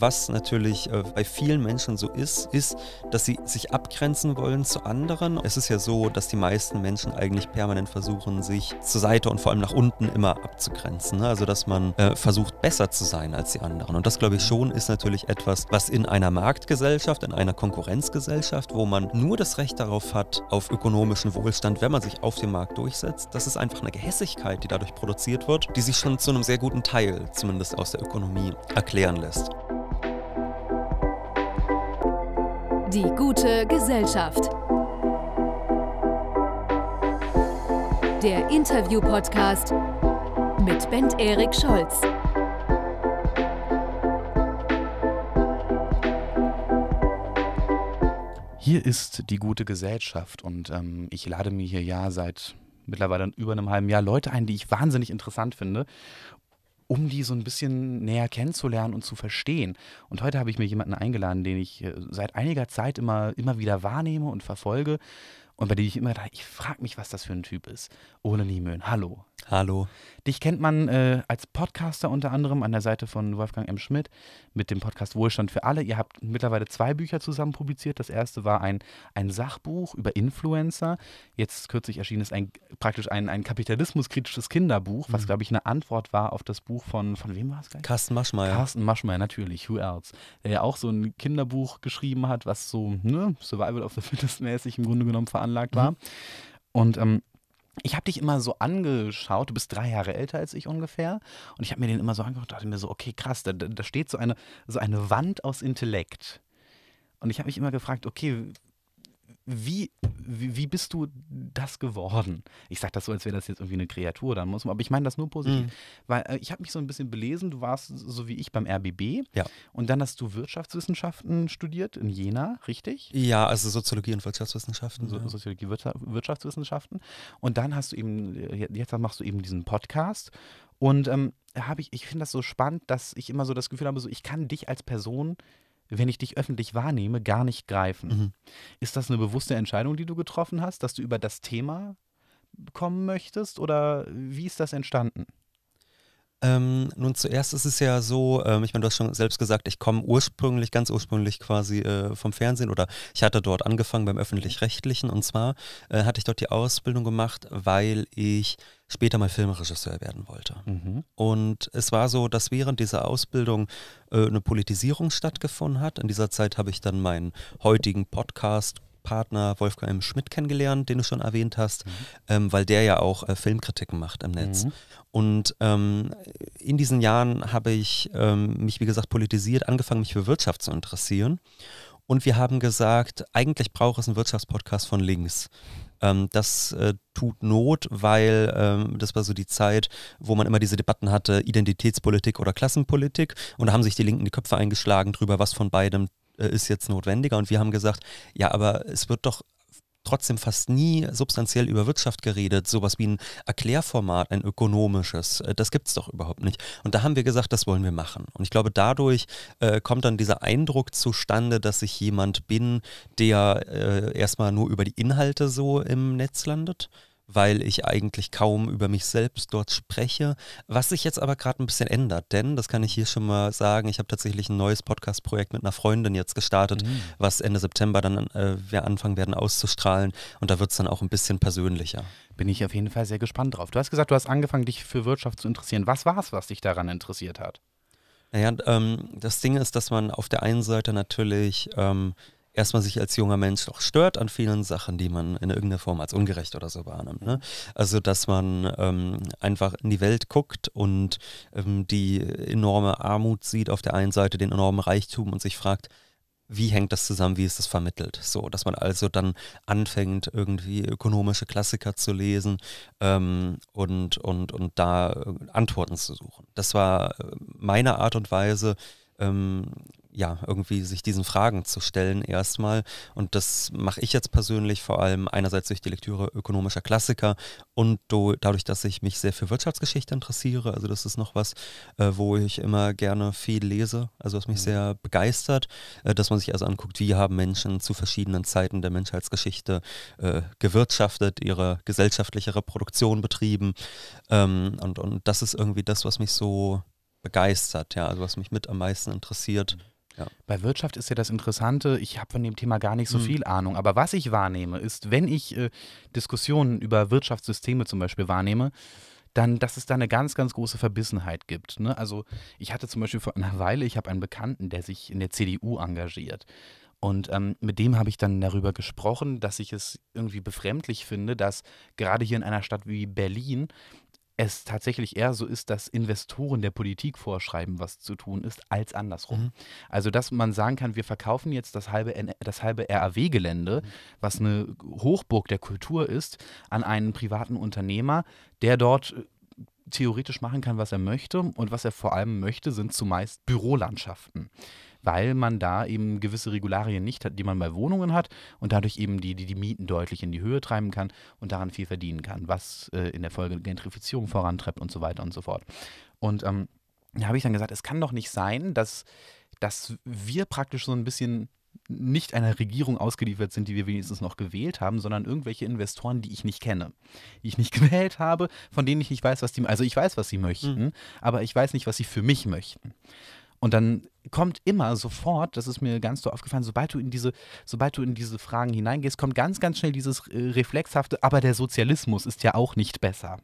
Was natürlich äh, bei vielen Menschen so ist, ist, dass sie sich abgrenzen wollen zu anderen. Es ist ja so, dass die meisten Menschen eigentlich permanent versuchen, sich zur Seite und vor allem nach unten immer abzugrenzen. Ne? Also dass man äh, versucht, besser zu sein als die anderen. Und das, glaube ich, schon ist natürlich etwas, was in einer Marktgesellschaft, in einer Konkurrenzgesellschaft, wo man nur das Recht darauf hat, auf ökonomischen Wohlstand, wenn man sich auf dem Markt durchsetzt, das ist einfach eine Gehässigkeit, die dadurch produziert wird, die sich schon zu einem sehr guten Teil, zumindest aus der Ökonomie, erklären lässt. Die gute Gesellschaft. Der Interview-Podcast mit Bent Erik Scholz. Hier ist die gute Gesellschaft und ähm, ich lade mir hier ja seit mittlerweile über einem halben Jahr Leute ein, die ich wahnsinnig interessant finde um die so ein bisschen näher kennenzulernen und zu verstehen. Und heute habe ich mir jemanden eingeladen, den ich äh, seit einiger Zeit immer, immer wieder wahrnehme und verfolge und bei dem ich immer dachte, ich frage mich, was das für ein Typ ist. Ole Niemöhn, hallo. Hallo. Dich kennt man äh, als Podcaster unter anderem an der Seite von Wolfgang M. Schmidt mit dem Podcast Wohlstand für alle. Ihr habt mittlerweile zwei Bücher zusammen publiziert. Das erste war ein, ein Sachbuch über Influencer. Jetzt kürzlich erschien ist ein, praktisch ein, ein kapitalismuskritisches Kinderbuch, was, mhm. glaube ich, eine Antwort war auf das Buch von, von wem war es gleich? Carsten Maschmeyer. Carsten Maschmeyer, natürlich, who else? Der ja auch so ein Kinderbuch geschrieben hat, was so ne, Survival of the Fittest mäßig im Grunde genommen veranlagt war. Mhm. Und ähm, ich habe dich immer so angeschaut, du bist drei Jahre älter als ich ungefähr. Und ich habe mir den immer so angeschaut und dachte mir so, okay, krass, da, da steht so eine, so eine Wand aus Intellekt. Und ich habe mich immer gefragt, okay, wie, wie, bist du das geworden? Ich sage das so, als wäre das jetzt irgendwie eine Kreatur dann muss, man, aber ich meine das nur positiv. Mhm. Weil äh, ich habe mich so ein bisschen belesen, du warst so wie ich beim RBB ja. und dann hast du Wirtschaftswissenschaften studiert in Jena, richtig? Ja, also Soziologie und Wirtschaftswissenschaften. So, ja. Soziologie, Wirtschaftswissenschaften und dann hast du eben, äh, jetzt machst du eben diesen Podcast und ähm, habe ich, ich finde das so spannend, dass ich immer so das Gefühl habe, so ich kann dich als Person wenn ich dich öffentlich wahrnehme, gar nicht greifen. Mhm. Ist das eine bewusste Entscheidung, die du getroffen hast, dass du über das Thema kommen möchtest oder wie ist das entstanden? Ähm, nun zuerst ist es ja so, ähm, ich meine, du hast schon selbst gesagt, ich komme ursprünglich, ganz ursprünglich quasi äh, vom Fernsehen oder ich hatte dort angefangen beim öffentlich-rechtlichen und zwar äh, hatte ich dort die Ausbildung gemacht, weil ich später mal Filmregisseur werden wollte. Mhm. Und es war so, dass während dieser Ausbildung äh, eine Politisierung stattgefunden hat. In dieser Zeit habe ich dann meinen heutigen Podcast Partner Wolfgang M. Schmidt kennengelernt, den du schon erwähnt hast, mhm. ähm, weil der ja auch äh, Filmkritiken macht im Netz. Mhm. Und ähm, in diesen Jahren habe ich ähm, mich, wie gesagt, politisiert, angefangen, mich für Wirtschaft zu interessieren. Und wir haben gesagt, eigentlich braucht es einen Wirtschaftspodcast von links. Ähm, das äh, tut Not, weil ähm, das war so die Zeit, wo man immer diese Debatten hatte, Identitätspolitik oder Klassenpolitik. Und da haben sich die Linken die Köpfe eingeschlagen drüber, was von beidem äh, ist jetzt notwendiger. Und wir haben gesagt, ja, aber es wird doch trotzdem fast nie substanziell über Wirtschaft geredet, sowas wie ein Erklärformat, ein ökonomisches, äh, das gibt es doch überhaupt nicht. Und da haben wir gesagt, das wollen wir machen. Und ich glaube, dadurch äh, kommt dann dieser Eindruck zustande, dass ich jemand bin, der äh, erstmal nur über die Inhalte so im Netz landet weil ich eigentlich kaum über mich selbst dort spreche. Was sich jetzt aber gerade ein bisschen ändert, denn das kann ich hier schon mal sagen, ich habe tatsächlich ein neues Podcast-Projekt mit einer Freundin jetzt gestartet, mhm. was Ende September dann äh, wir anfangen werden auszustrahlen und da wird es dann auch ein bisschen persönlicher. Bin ich auf jeden Fall sehr gespannt drauf. Du hast gesagt, du hast angefangen, dich für Wirtschaft zu interessieren. Was war es, was dich daran interessiert hat? Naja, ähm, das Ding ist, dass man auf der einen Seite natürlich ähm, erstmal sich als junger Mensch auch stört an vielen Sachen, die man in irgendeiner Form als ungerecht oder so wahrnimmt. Ne? Also, dass man ähm, einfach in die Welt guckt und ähm, die enorme Armut sieht auf der einen Seite, den enormen Reichtum und sich fragt, wie hängt das zusammen, wie ist das vermittelt? So, dass man also dann anfängt, irgendwie ökonomische Klassiker zu lesen ähm, und, und, und da äh, Antworten zu suchen. Das war äh, meine Art und Weise, ähm, ja, irgendwie sich diesen Fragen zu stellen erstmal. Und das mache ich jetzt persönlich vor allem einerseits durch die Lektüre ökonomischer Klassiker und do, dadurch, dass ich mich sehr für Wirtschaftsgeschichte interessiere. Also das ist noch was, äh, wo ich immer gerne viel lese, also was mich mhm. sehr begeistert, äh, dass man sich also anguckt, wie haben Menschen zu verschiedenen Zeiten der Menschheitsgeschichte äh, gewirtschaftet, ihre gesellschaftliche Reproduktion betrieben. Ähm, und, und das ist irgendwie das, was mich so begeistert, ja, also was mich mit am meisten interessiert. Mhm. Ja. Bei Wirtschaft ist ja das Interessante, ich habe von dem Thema gar nicht so mhm. viel Ahnung, aber was ich wahrnehme, ist, wenn ich äh, Diskussionen über Wirtschaftssysteme zum Beispiel wahrnehme, dann, dass es da eine ganz, ganz große Verbissenheit gibt. Ne? Also ich hatte zum Beispiel vor einer Weile, ich habe einen Bekannten, der sich in der CDU engagiert. Und ähm, mit dem habe ich dann darüber gesprochen, dass ich es irgendwie befremdlich finde, dass gerade hier in einer Stadt wie Berlin es tatsächlich eher so ist, dass Investoren der Politik vorschreiben, was zu tun ist, als andersrum. Mhm. Also, dass man sagen kann, wir verkaufen jetzt das halbe, das halbe RAW-Gelände, mhm. was eine Hochburg der Kultur ist, an einen privaten Unternehmer, der dort äh, theoretisch machen kann, was er möchte. Und was er vor allem möchte, sind zumeist Bürolandschaften weil man da eben gewisse Regularien nicht hat, die man bei Wohnungen hat und dadurch eben die, die, die Mieten deutlich in die Höhe treiben kann und daran viel verdienen kann, was äh, in der Folge Gentrifizierung vorantreibt und so weiter und so fort. Und ähm, da habe ich dann gesagt, es kann doch nicht sein, dass, dass wir praktisch so ein bisschen nicht einer Regierung ausgeliefert sind, die wir wenigstens noch gewählt haben, sondern irgendwelche Investoren, die ich nicht kenne, die ich nicht gewählt habe, von denen ich nicht weiß, was die, also ich weiß, was sie möchten, mhm. aber ich weiß nicht, was sie für mich möchten. Und dann kommt immer sofort, das ist mir ganz so aufgefallen, sobald du in diese, sobald du in diese Fragen hineingehst, kommt ganz, ganz schnell dieses äh, reflexhafte, aber der Sozialismus ist ja auch nicht besser.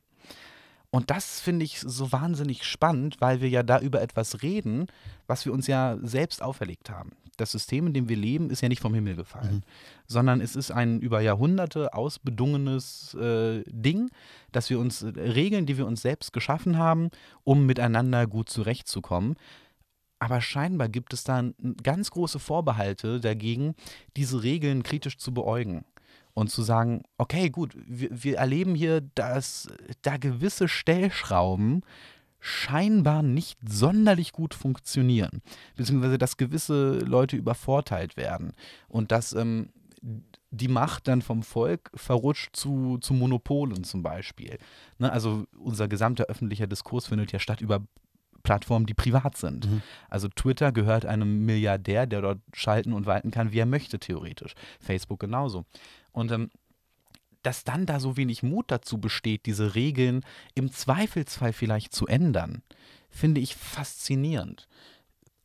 Und das finde ich so wahnsinnig spannend, weil wir ja da über etwas reden, was wir uns ja selbst auferlegt haben. Das System, in dem wir leben, ist ja nicht vom Himmel gefallen, mhm. sondern es ist ein über Jahrhunderte ausbedungenes äh, Ding, dass wir uns äh, Regeln, die wir uns selbst geschaffen haben, um miteinander gut zurechtzukommen, aber scheinbar gibt es da ganz große Vorbehalte dagegen, diese Regeln kritisch zu beäugen und zu sagen, okay, gut, wir, wir erleben hier, dass da gewisse Stellschrauben scheinbar nicht sonderlich gut funktionieren, beziehungsweise dass gewisse Leute übervorteilt werden und dass ähm, die Macht dann vom Volk verrutscht zu, zu Monopolen zum Beispiel. Ne, also unser gesamter öffentlicher Diskurs findet ja statt über Plattformen, die privat sind. Mhm. Also Twitter gehört einem Milliardär, der dort schalten und walten kann, wie er möchte, theoretisch. Facebook genauso. Und ähm, dass dann da so wenig Mut dazu besteht, diese Regeln im Zweifelsfall vielleicht zu ändern, finde ich faszinierend.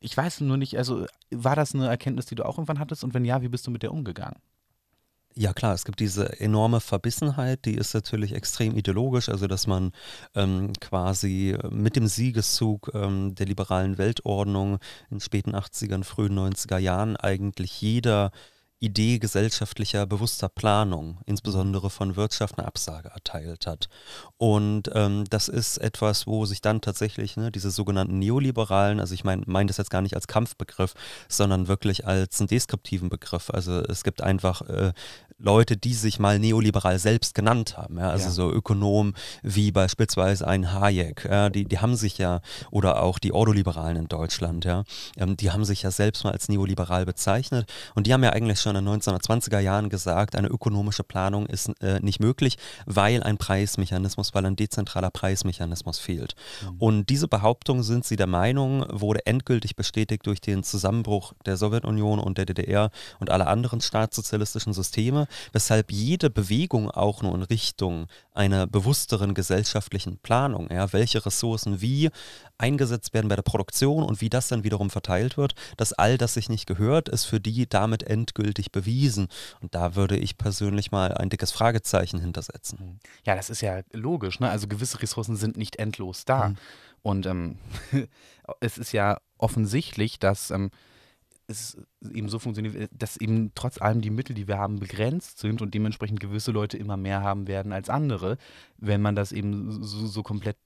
Ich weiß nur nicht, also war das eine Erkenntnis, die du auch irgendwann hattest und wenn ja, wie bist du mit der umgegangen? Ja klar, es gibt diese enorme Verbissenheit, die ist natürlich extrem ideologisch, also dass man ähm, quasi mit dem Siegeszug ähm, der liberalen Weltordnung in späten 80ern, frühen 90er Jahren eigentlich jeder Idee gesellschaftlicher bewusster Planung, insbesondere von Wirtschaft, eine Absage erteilt hat. Und ähm, das ist etwas, wo sich dann tatsächlich ne, diese sogenannten Neoliberalen, also ich meine mein das jetzt gar nicht als Kampfbegriff, sondern wirklich als einen deskriptiven Begriff. Also es gibt einfach äh, Leute, die sich mal neoliberal selbst genannt haben. Ja? Also ja. so Ökonomen wie beispielsweise ein Hayek, ja? die, die haben sich ja, oder auch die Ordoliberalen in Deutschland, ja, ähm, die haben sich ja selbst mal als neoliberal bezeichnet und die haben ja eigentlich schon in den 1920er Jahren gesagt, eine ökonomische Planung ist äh, nicht möglich, weil ein Preismechanismus, weil ein dezentraler Preismechanismus fehlt. Mhm. Und diese Behauptung, sind sie der Meinung, wurde endgültig bestätigt durch den Zusammenbruch der Sowjetunion und der DDR und aller anderen staatssozialistischen Systeme, weshalb jede Bewegung auch nur in Richtung einer bewussteren gesellschaftlichen Planung, ja, welche Ressourcen wie eingesetzt werden bei der Produktion und wie das dann wiederum verteilt wird, dass all das sich nicht gehört, ist für die damit endgültig endgültig bewiesen. Und da würde ich persönlich mal ein dickes Fragezeichen hintersetzen. Mhm. Ja, das ist ja logisch. Ne? Also gewisse Ressourcen sind nicht endlos da. Mhm. Und ähm, es ist ja offensichtlich, dass ähm, es eben so funktioniert, dass eben trotz allem die Mittel, die wir haben, begrenzt sind und dementsprechend gewisse Leute immer mehr haben werden als andere, wenn man das eben so, so komplett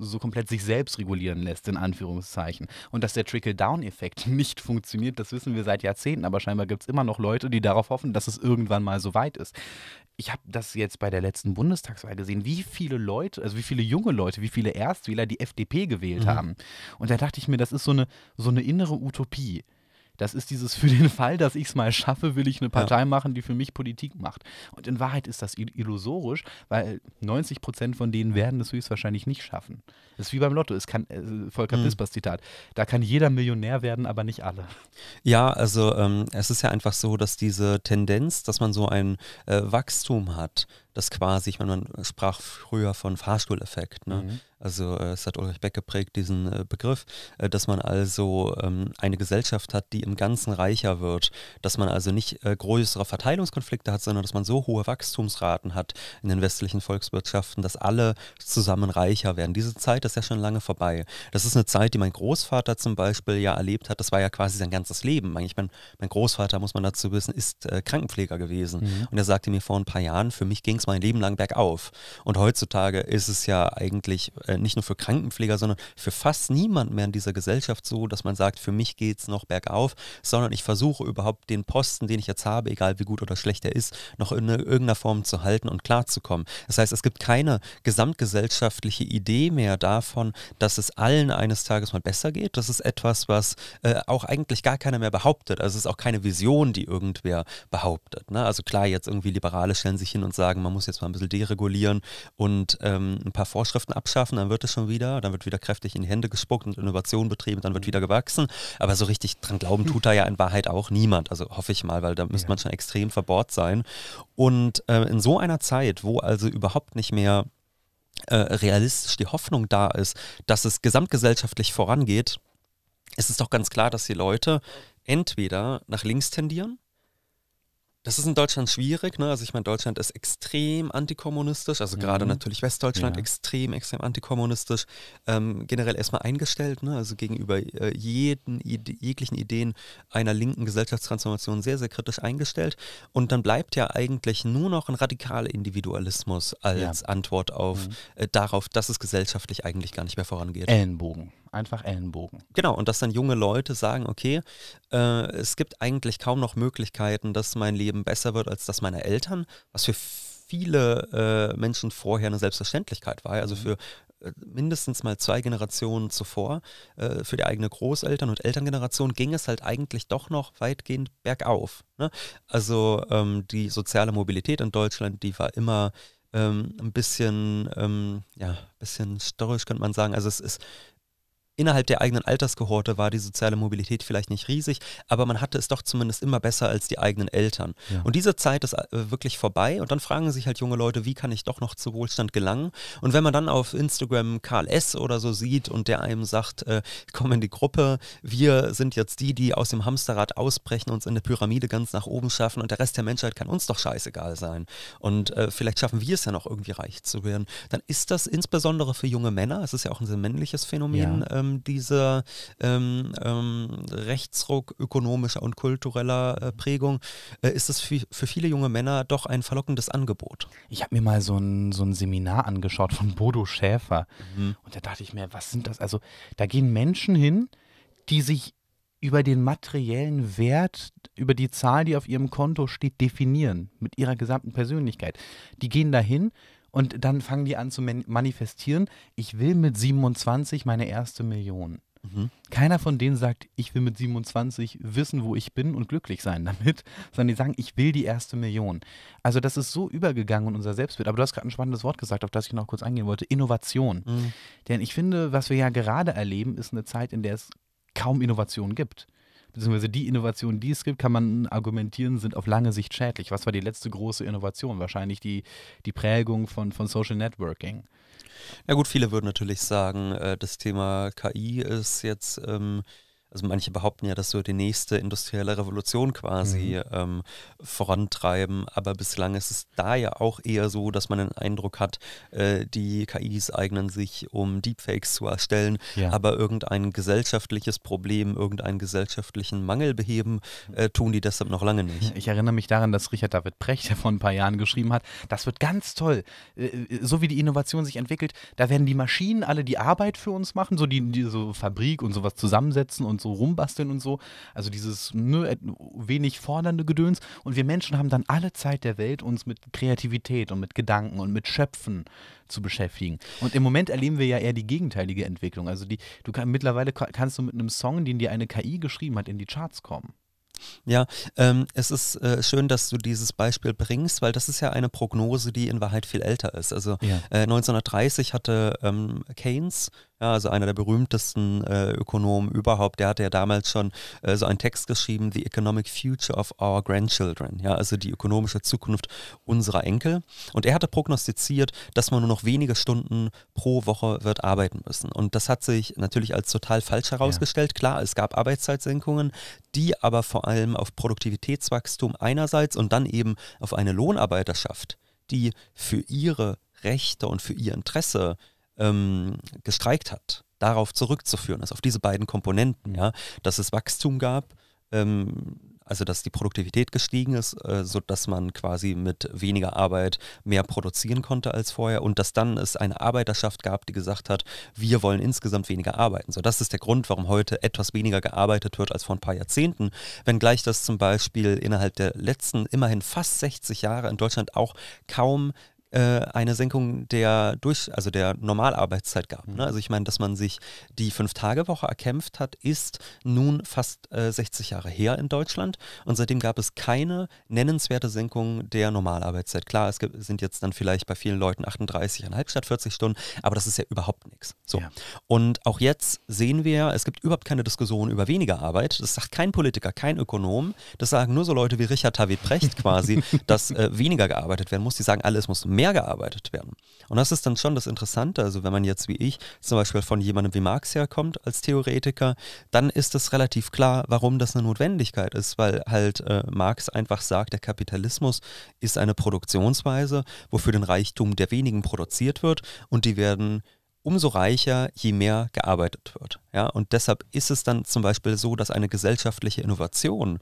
so komplett sich selbst regulieren lässt, in Anführungszeichen. Und dass der Trickle-Down-Effekt nicht funktioniert, das wissen wir seit Jahrzehnten, aber scheinbar gibt es immer noch Leute, die darauf hoffen, dass es irgendwann mal so weit ist. Ich habe das jetzt bei der letzten Bundestagswahl gesehen, wie viele Leute, also wie viele junge Leute, wie viele Erstwähler die FDP gewählt mhm. haben. Und da dachte ich mir, das ist so eine, so eine innere Utopie. Das ist dieses für den Fall, dass ich es mal schaffe, will ich eine Partei ja. machen, die für mich Politik macht. Und in Wahrheit ist das illusorisch, weil 90 Prozent von denen werden es höchstwahrscheinlich nicht schaffen. Das ist wie beim Lotto, es kann, äh, Volker mhm. Zitat, da kann jeder Millionär werden, aber nicht alle. Ja, also ähm, es ist ja einfach so, dass diese Tendenz, dass man so ein äh, Wachstum hat, dass quasi, ich meine, man sprach früher von Fahrstuhleffekt. Ne? Mhm. Also äh, es hat Ulrich Beck geprägt, diesen äh, Begriff, äh, dass man also ähm, eine Gesellschaft hat, die im Ganzen reicher wird, dass man also nicht größere Verteilungskonflikte hat, sondern dass man so hohe Wachstumsraten hat in den westlichen Volkswirtschaften, dass alle zusammen reicher werden. Diese Zeit ist ja schon lange vorbei. Das ist eine Zeit, die mein Großvater zum Beispiel ja erlebt hat. Das war ja quasi sein ganzes Leben. Ich meine, mein Großvater, muss man dazu wissen, ist Krankenpfleger gewesen. Mhm. Und er sagte mir vor ein paar Jahren, für mich ging es es mein Leben lang bergauf. Und heutzutage ist es ja eigentlich äh, nicht nur für Krankenpfleger, sondern für fast niemand mehr in dieser Gesellschaft so, dass man sagt, für mich geht es noch bergauf, sondern ich versuche überhaupt den Posten, den ich jetzt habe, egal wie gut oder schlecht er ist, noch in irgendeiner Form zu halten und klarzukommen. Das heißt, es gibt keine gesamtgesellschaftliche Idee mehr davon, dass es allen eines Tages mal besser geht. Das ist etwas, was äh, auch eigentlich gar keiner mehr behauptet. Also es ist auch keine Vision, die irgendwer behauptet. Ne? Also klar, jetzt irgendwie Liberale stellen sich hin und sagen, man muss muss jetzt mal ein bisschen deregulieren und ähm, ein paar Vorschriften abschaffen, dann wird es schon wieder, dann wird wieder kräftig in die Hände gespuckt und Innovation betrieben, dann wird mhm. wieder gewachsen. Aber so richtig dran glauben tut da ja in Wahrheit auch niemand. Also hoffe ich mal, weil da müsste ja. man schon extrem verbohrt sein. Und äh, in so einer Zeit, wo also überhaupt nicht mehr äh, realistisch die Hoffnung da ist, dass es gesamtgesellschaftlich vorangeht, ist es doch ganz klar, dass die Leute entweder nach links tendieren, das ist in Deutschland schwierig. Ne? Also ich meine, Deutschland ist extrem antikommunistisch, also mhm. gerade natürlich Westdeutschland ja. extrem, extrem antikommunistisch, ähm, generell erstmal eingestellt, ne? also gegenüber äh, jeden, jeglichen Ideen einer linken Gesellschaftstransformation sehr, sehr kritisch eingestellt. Und dann bleibt ja eigentlich nur noch ein radikaler Individualismus als ja. Antwort auf mhm. äh, darauf, dass es gesellschaftlich eigentlich gar nicht mehr vorangeht. Ellenbogen einfach Ellenbogen. Genau, und dass dann junge Leute sagen, okay, äh, es gibt eigentlich kaum noch Möglichkeiten, dass mein Leben besser wird als das meiner Eltern, was für viele äh, Menschen vorher eine Selbstverständlichkeit war. Also mhm. für äh, mindestens mal zwei Generationen zuvor äh, für die eigene Großeltern und Elterngeneration ging es halt eigentlich doch noch weitgehend bergauf. Ne? Also ähm, die soziale Mobilität in Deutschland, die war immer ähm, ein bisschen, ähm, ja, bisschen störrisch, könnte man sagen. Also es ist Innerhalb der eigenen Alterskohorte war die soziale Mobilität vielleicht nicht riesig, aber man hatte es doch zumindest immer besser als die eigenen Eltern. Ja. Und diese Zeit ist äh, wirklich vorbei und dann fragen sich halt junge Leute, wie kann ich doch noch zu Wohlstand gelangen? Und wenn man dann auf Instagram Karl S. oder so sieht und der einem sagt, äh, komm in die Gruppe, wir sind jetzt die, die aus dem Hamsterrad ausbrechen, uns in der Pyramide ganz nach oben schaffen und der Rest der Menschheit kann uns doch scheißegal sein. Und äh, vielleicht schaffen wir es ja noch irgendwie reich zu werden. Dann ist das insbesondere für junge Männer, es ist ja auch ein sehr männliches Phänomen, ja. ähm, ähm, dieser ähm, ähm, Rechtsruck ökonomischer und kultureller äh, Prägung, äh, ist es für, für, viele junge Männer doch ein verlockendes Angebot. Ich habe mir mal so ein, so ein Seminar angeschaut von Bodo Schäfer mhm. und da dachte ich mir, was sind das? Also da gehen Menschen hin, die sich über den materiellen Wert, über die Zahl, die auf ihrem Konto steht, definieren, mit ihrer gesamten Persönlichkeit. Die gehen dahin, und dann fangen die an zu manifestieren, ich will mit 27 meine erste Million. Mhm. Keiner von denen sagt, ich will mit 27 wissen, wo ich bin und glücklich sein damit, sondern die sagen, ich will die erste Million. Also das ist so übergegangen in unser Selbstbild. Aber du hast gerade ein spannendes Wort gesagt, auf das ich noch kurz eingehen wollte, Innovation. Mhm. Denn ich finde, was wir ja gerade erleben, ist eine Zeit, in der es kaum Innovation gibt beziehungsweise die Innovationen, die es gibt, kann man argumentieren, sind auf lange Sicht schädlich. Was war die letzte große Innovation? Wahrscheinlich die, die Prägung von, von Social Networking. Ja gut, viele würden natürlich sagen, äh, das Thema KI ist jetzt ähm, also manche behaupten ja, dass so die nächste industrielle Revolution quasi mhm. ähm, vorantreiben, aber bislang ist es da ja auch eher so, dass man den Eindruck hat, äh, die KIs eignen sich, um Deepfakes zu erstellen, ja. aber irgendein gesellschaftliches Problem, irgendeinen gesellschaftlichen Mangel beheben, äh, tun die deshalb noch lange nicht. Ich erinnere mich daran, dass Richard David Precht, der vor ein paar Jahren geschrieben hat, das wird ganz toll, äh, äh, so wie die Innovation sich entwickelt, da werden die Maschinen alle die Arbeit für uns machen, so die, die so Fabrik und sowas zusammensetzen und so so rumbasteln und so. Also dieses ne, wenig fordernde Gedöns. Und wir Menschen haben dann alle Zeit der Welt, uns mit Kreativität und mit Gedanken und mit Schöpfen zu beschäftigen. Und im Moment erleben wir ja eher die gegenteilige Entwicklung. Also die, du kann, mittlerweile kannst du mit einem Song, den dir eine KI geschrieben hat, in die Charts kommen. Ja, ähm, es ist äh, schön, dass du dieses Beispiel bringst, weil das ist ja eine Prognose, die in Wahrheit viel älter ist. Also ja. äh, 1930 hatte ähm, Keynes ja, also einer der berühmtesten äh, Ökonomen überhaupt, der hatte ja damals schon äh, so einen Text geschrieben, The Economic Future of Our Grandchildren, ja, also die ökonomische Zukunft unserer Enkel. Und er hatte prognostiziert, dass man nur noch wenige Stunden pro Woche wird arbeiten müssen. Und das hat sich natürlich als total falsch herausgestellt. Ja. Klar, es gab Arbeitszeitsenkungen, die aber vor allem auf Produktivitätswachstum einerseits und dann eben auf eine Lohnarbeiterschaft, die für ihre Rechte und für ihr Interesse ähm, gestreikt hat, darauf zurückzuführen ist, also auf diese beiden Komponenten, mhm. ja, dass es Wachstum gab, ähm, also dass die Produktivität gestiegen ist, äh, sodass man quasi mit weniger Arbeit mehr produzieren konnte als vorher und dass dann es eine Arbeiterschaft gab, die gesagt hat, wir wollen insgesamt weniger arbeiten. So, das ist der Grund, warum heute etwas weniger gearbeitet wird als vor ein paar Jahrzehnten, wenngleich das zum Beispiel innerhalb der letzten immerhin fast 60 Jahre in Deutschland auch kaum äh, eine Senkung der durch, also der Normalarbeitszeit gab. Ne? Mhm. Also ich meine, dass man sich die Fünf-Tage-Woche erkämpft hat, ist nun fast äh, 60 Jahre her in Deutschland und seitdem gab es keine nennenswerte Senkung der Normalarbeitszeit. Klar, es gibt, sind jetzt dann vielleicht bei vielen Leuten 38,5 statt 40 Stunden, aber das ist ja überhaupt nichts. So. Ja. Und auch jetzt sehen wir, es gibt überhaupt keine Diskussion über weniger Arbeit. Das sagt kein Politiker, kein Ökonom. Das sagen nur so Leute wie Richard David Precht quasi, dass äh, weniger gearbeitet werden muss. Die sagen alles muss mehr mehr gearbeitet werden. Und das ist dann schon das Interessante. Also wenn man jetzt wie ich zum Beispiel von jemandem wie Marx herkommt als Theoretiker, dann ist es relativ klar, warum das eine Notwendigkeit ist, weil halt äh, Marx einfach sagt, der Kapitalismus ist eine Produktionsweise, wofür den Reichtum der wenigen produziert wird und die werden umso reicher, je mehr gearbeitet wird. Ja, und deshalb ist es dann zum Beispiel so, dass eine gesellschaftliche Innovation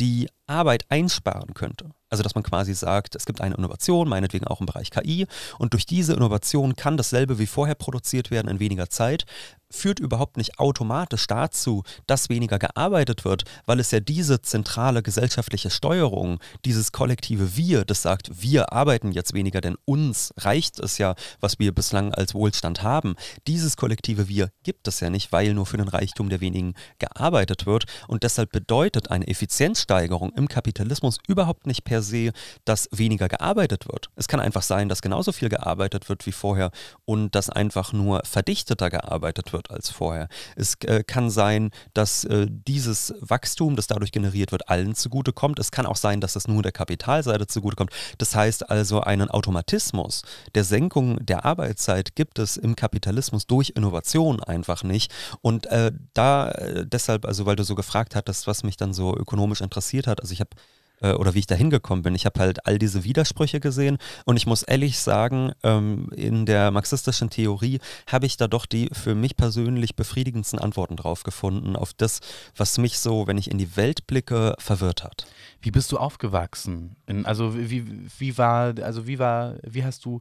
die Arbeit einsparen könnte. Also, dass man quasi sagt, es gibt eine Innovation, meinetwegen auch im Bereich KI, und durch diese Innovation kann dasselbe wie vorher produziert werden in weniger Zeit, führt überhaupt nicht automatisch dazu, dass weniger gearbeitet wird, weil es ja diese zentrale gesellschaftliche Steuerung, dieses kollektive Wir, das sagt, wir arbeiten jetzt weniger, denn uns reicht es ja, was wir bislang als Wohlstand haben. Dieses kollektive Wir gibt es ja nicht, weil nur für den Reichtum der wenigen gearbeitet wird. Und deshalb bedeutet eine Effizienzsteigerung im Kapitalismus überhaupt nicht per se, dass weniger gearbeitet wird. Es kann einfach sein, dass genauso viel gearbeitet wird wie vorher und dass einfach nur verdichteter gearbeitet wird wird als vorher. Es äh, kann sein, dass äh, dieses Wachstum, das dadurch generiert wird, allen zugutekommt. Es kann auch sein, dass es nur der Kapitalseite zugutekommt. Das heißt also, einen Automatismus der Senkung der Arbeitszeit gibt es im Kapitalismus durch Innovation einfach nicht. Und äh, da äh, deshalb, also weil du so gefragt hattest, was mich dann so ökonomisch interessiert hat, also ich habe äh, oder wie ich da hingekommen bin. Ich habe halt all diese Widersprüche gesehen und ich muss ehrlich sagen, ähm, in der marxistischen Theorie habe ich da doch die für mich persönlich befriedigendsten Antworten drauf gefunden, auf das, was mich so, wenn ich in die Welt blicke, verwirrt hat. Wie bist du aufgewachsen? In, also wie, wie war, also wie war, wie hast du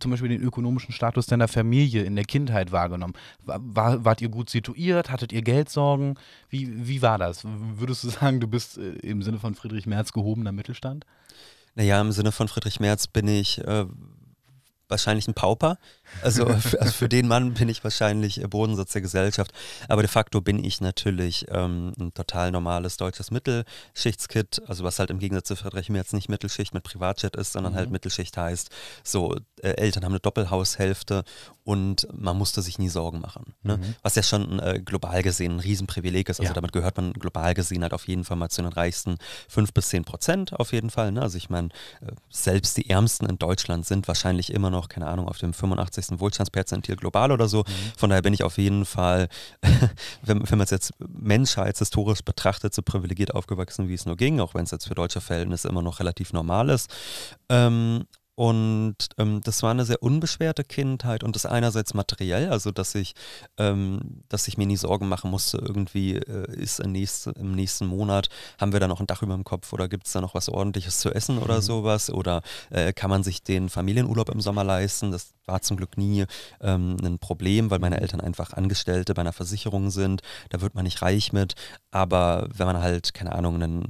zum Beispiel den ökonomischen Status deiner Familie in der Kindheit wahrgenommen? War, wart ihr gut situiert? Hattet ihr Geldsorgen? Wie, wie war das? Würdest du sagen, du bist äh, im Sinne von Friedrich Merz gehobener Mittelstand? Naja, im Sinne von Friedrich Merz bin ich äh, wahrscheinlich ein Pauper. Also, also für, den Mann bin ich wahrscheinlich äh, Bodensatz der Gesellschaft. Aber de facto bin ich natürlich ähm, ein total normales deutsches Mittelschichtskit. Also was halt im Gegensatz zu Friedrich mir jetzt nicht Mittelschicht mit Privatjet ist, sondern halt mhm. halt Mittelschicht heißt, so äh, Eltern haben eine Doppelhaushälfte und man musste sich nie Sorgen machen. Ne? Mhm. Was ja schon äh, global gesehen ein Riesenprivileg ist. Also ja. damit gehört man global gesehen halt auf jeden Fall mal zu den reichsten 5 bis 10 Prozent auf jeden Fall. Ne? Also ich meine, äh, selbst die Ärmsten in Deutschland sind wahrscheinlich immer noch, keine Ahnung, auf dem 85 80. Wohlstandsperzentil global oder so. Mhm. Von daher bin ich auf jeden Fall, wenn, wenn man es jetzt menschheitshistorisch betrachtet, so privilegiert aufgewachsen, wie es nur ging, auch wenn es jetzt für deutsche Verhältnisse immer noch relativ normal ist. Ähm, und ähm, das war eine sehr unbeschwerte Kindheit und das einerseits materiell, also dass ich, ähm, dass ich mir nie Sorgen machen musste, irgendwie äh, ist im, nächste, im nächsten Monat, haben wir da noch ein Dach über dem Kopf oder gibt es da noch was ordentliches zu essen oder mhm. sowas oder äh, kann man sich den Familienurlaub im Sommer leisten? Das war zum Glück nie ähm, ein Problem, weil meine mhm. Eltern einfach Angestellte bei einer Versicherung sind, da wird man nicht reich mit, aber wenn man halt, keine Ahnung, einen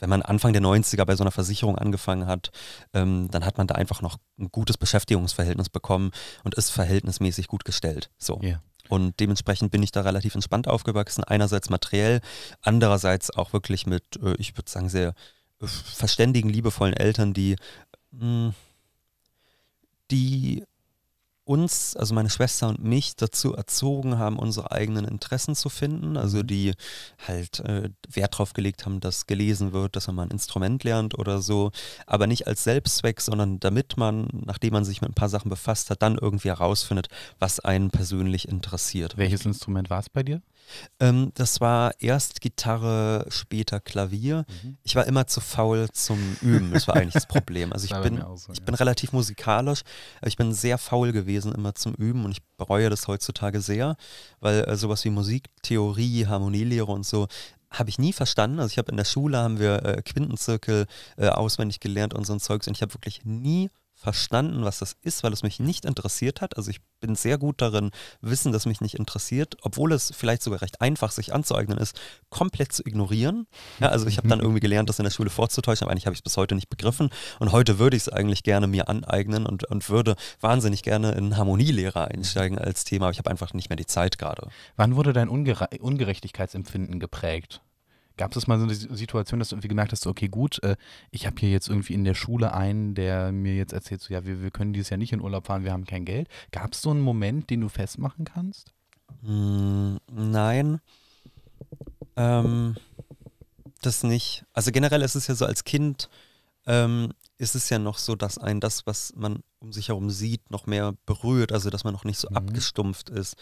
wenn man Anfang der 90er bei so einer Versicherung angefangen hat, ähm, dann hat man da einfach noch ein gutes Beschäftigungsverhältnis bekommen und ist verhältnismäßig gut gestellt. So. Yeah. Und dementsprechend bin ich da relativ entspannt aufgewachsen. Einerseits materiell, andererseits auch wirklich mit, äh, ich würde sagen, sehr äh, verständigen, liebevollen Eltern, die, mm, die uns, also meine Schwester und mich, dazu erzogen haben, unsere eigenen Interessen zu finden, also mhm. die halt äh, Wert darauf gelegt haben, dass gelesen wird, dass man mal ein Instrument lernt oder so, aber nicht als Selbstzweck, sondern damit man, nachdem man sich mit ein paar Sachen befasst hat, dann irgendwie herausfindet, was einen persönlich interessiert. Welches Instrument war es bei dir? Ähm, das war erst Gitarre, später Klavier. Mhm. Ich war immer zu faul zum Üben. Das war eigentlich das Problem. Also ich, bin, so, ich ja. bin relativ musikalisch, aber ich bin sehr faul gewesen immer zum Üben und ich bereue das heutzutage sehr, weil äh, sowas wie Musiktheorie, Harmonielehre und so habe ich nie verstanden. Also ich habe in der Schule haben wir äh, Quintenzirkel äh, auswendig gelernt und so ein Zeugs und ich habe wirklich nie verstanden verstanden, was das ist, weil es mich nicht interessiert hat. Also ich bin sehr gut darin, Wissen, das mich nicht interessiert, obwohl es vielleicht sogar recht einfach sich anzueignen ist, komplett zu ignorieren. Ja, also ich habe dann mhm. irgendwie gelernt, das in der Schule vorzutäuschen, aber eigentlich habe ich es bis heute nicht begriffen. Und heute würde ich es eigentlich gerne mir aneignen und, und würde wahnsinnig gerne in Harmonielehrer einsteigen als Thema, aber ich habe einfach nicht mehr die Zeit gerade. Wann wurde dein Ungerechtigkeitsempfinden geprägt? Gab es mal so eine Situation, dass du irgendwie gemerkt hast, okay, gut, äh, ich habe hier jetzt irgendwie in der Schule einen, der mir jetzt erzählt, so, ja, wir, wir können dieses Jahr nicht in Urlaub fahren, wir haben kein Geld. Gab es so einen Moment, den du festmachen kannst? Mm, nein. Ähm, das nicht. Also generell ist es ja so, als Kind ähm, ist es ja noch so, dass ein das, was man um sich herum sieht, noch mehr berührt, also dass man noch nicht so mhm. abgestumpft ist.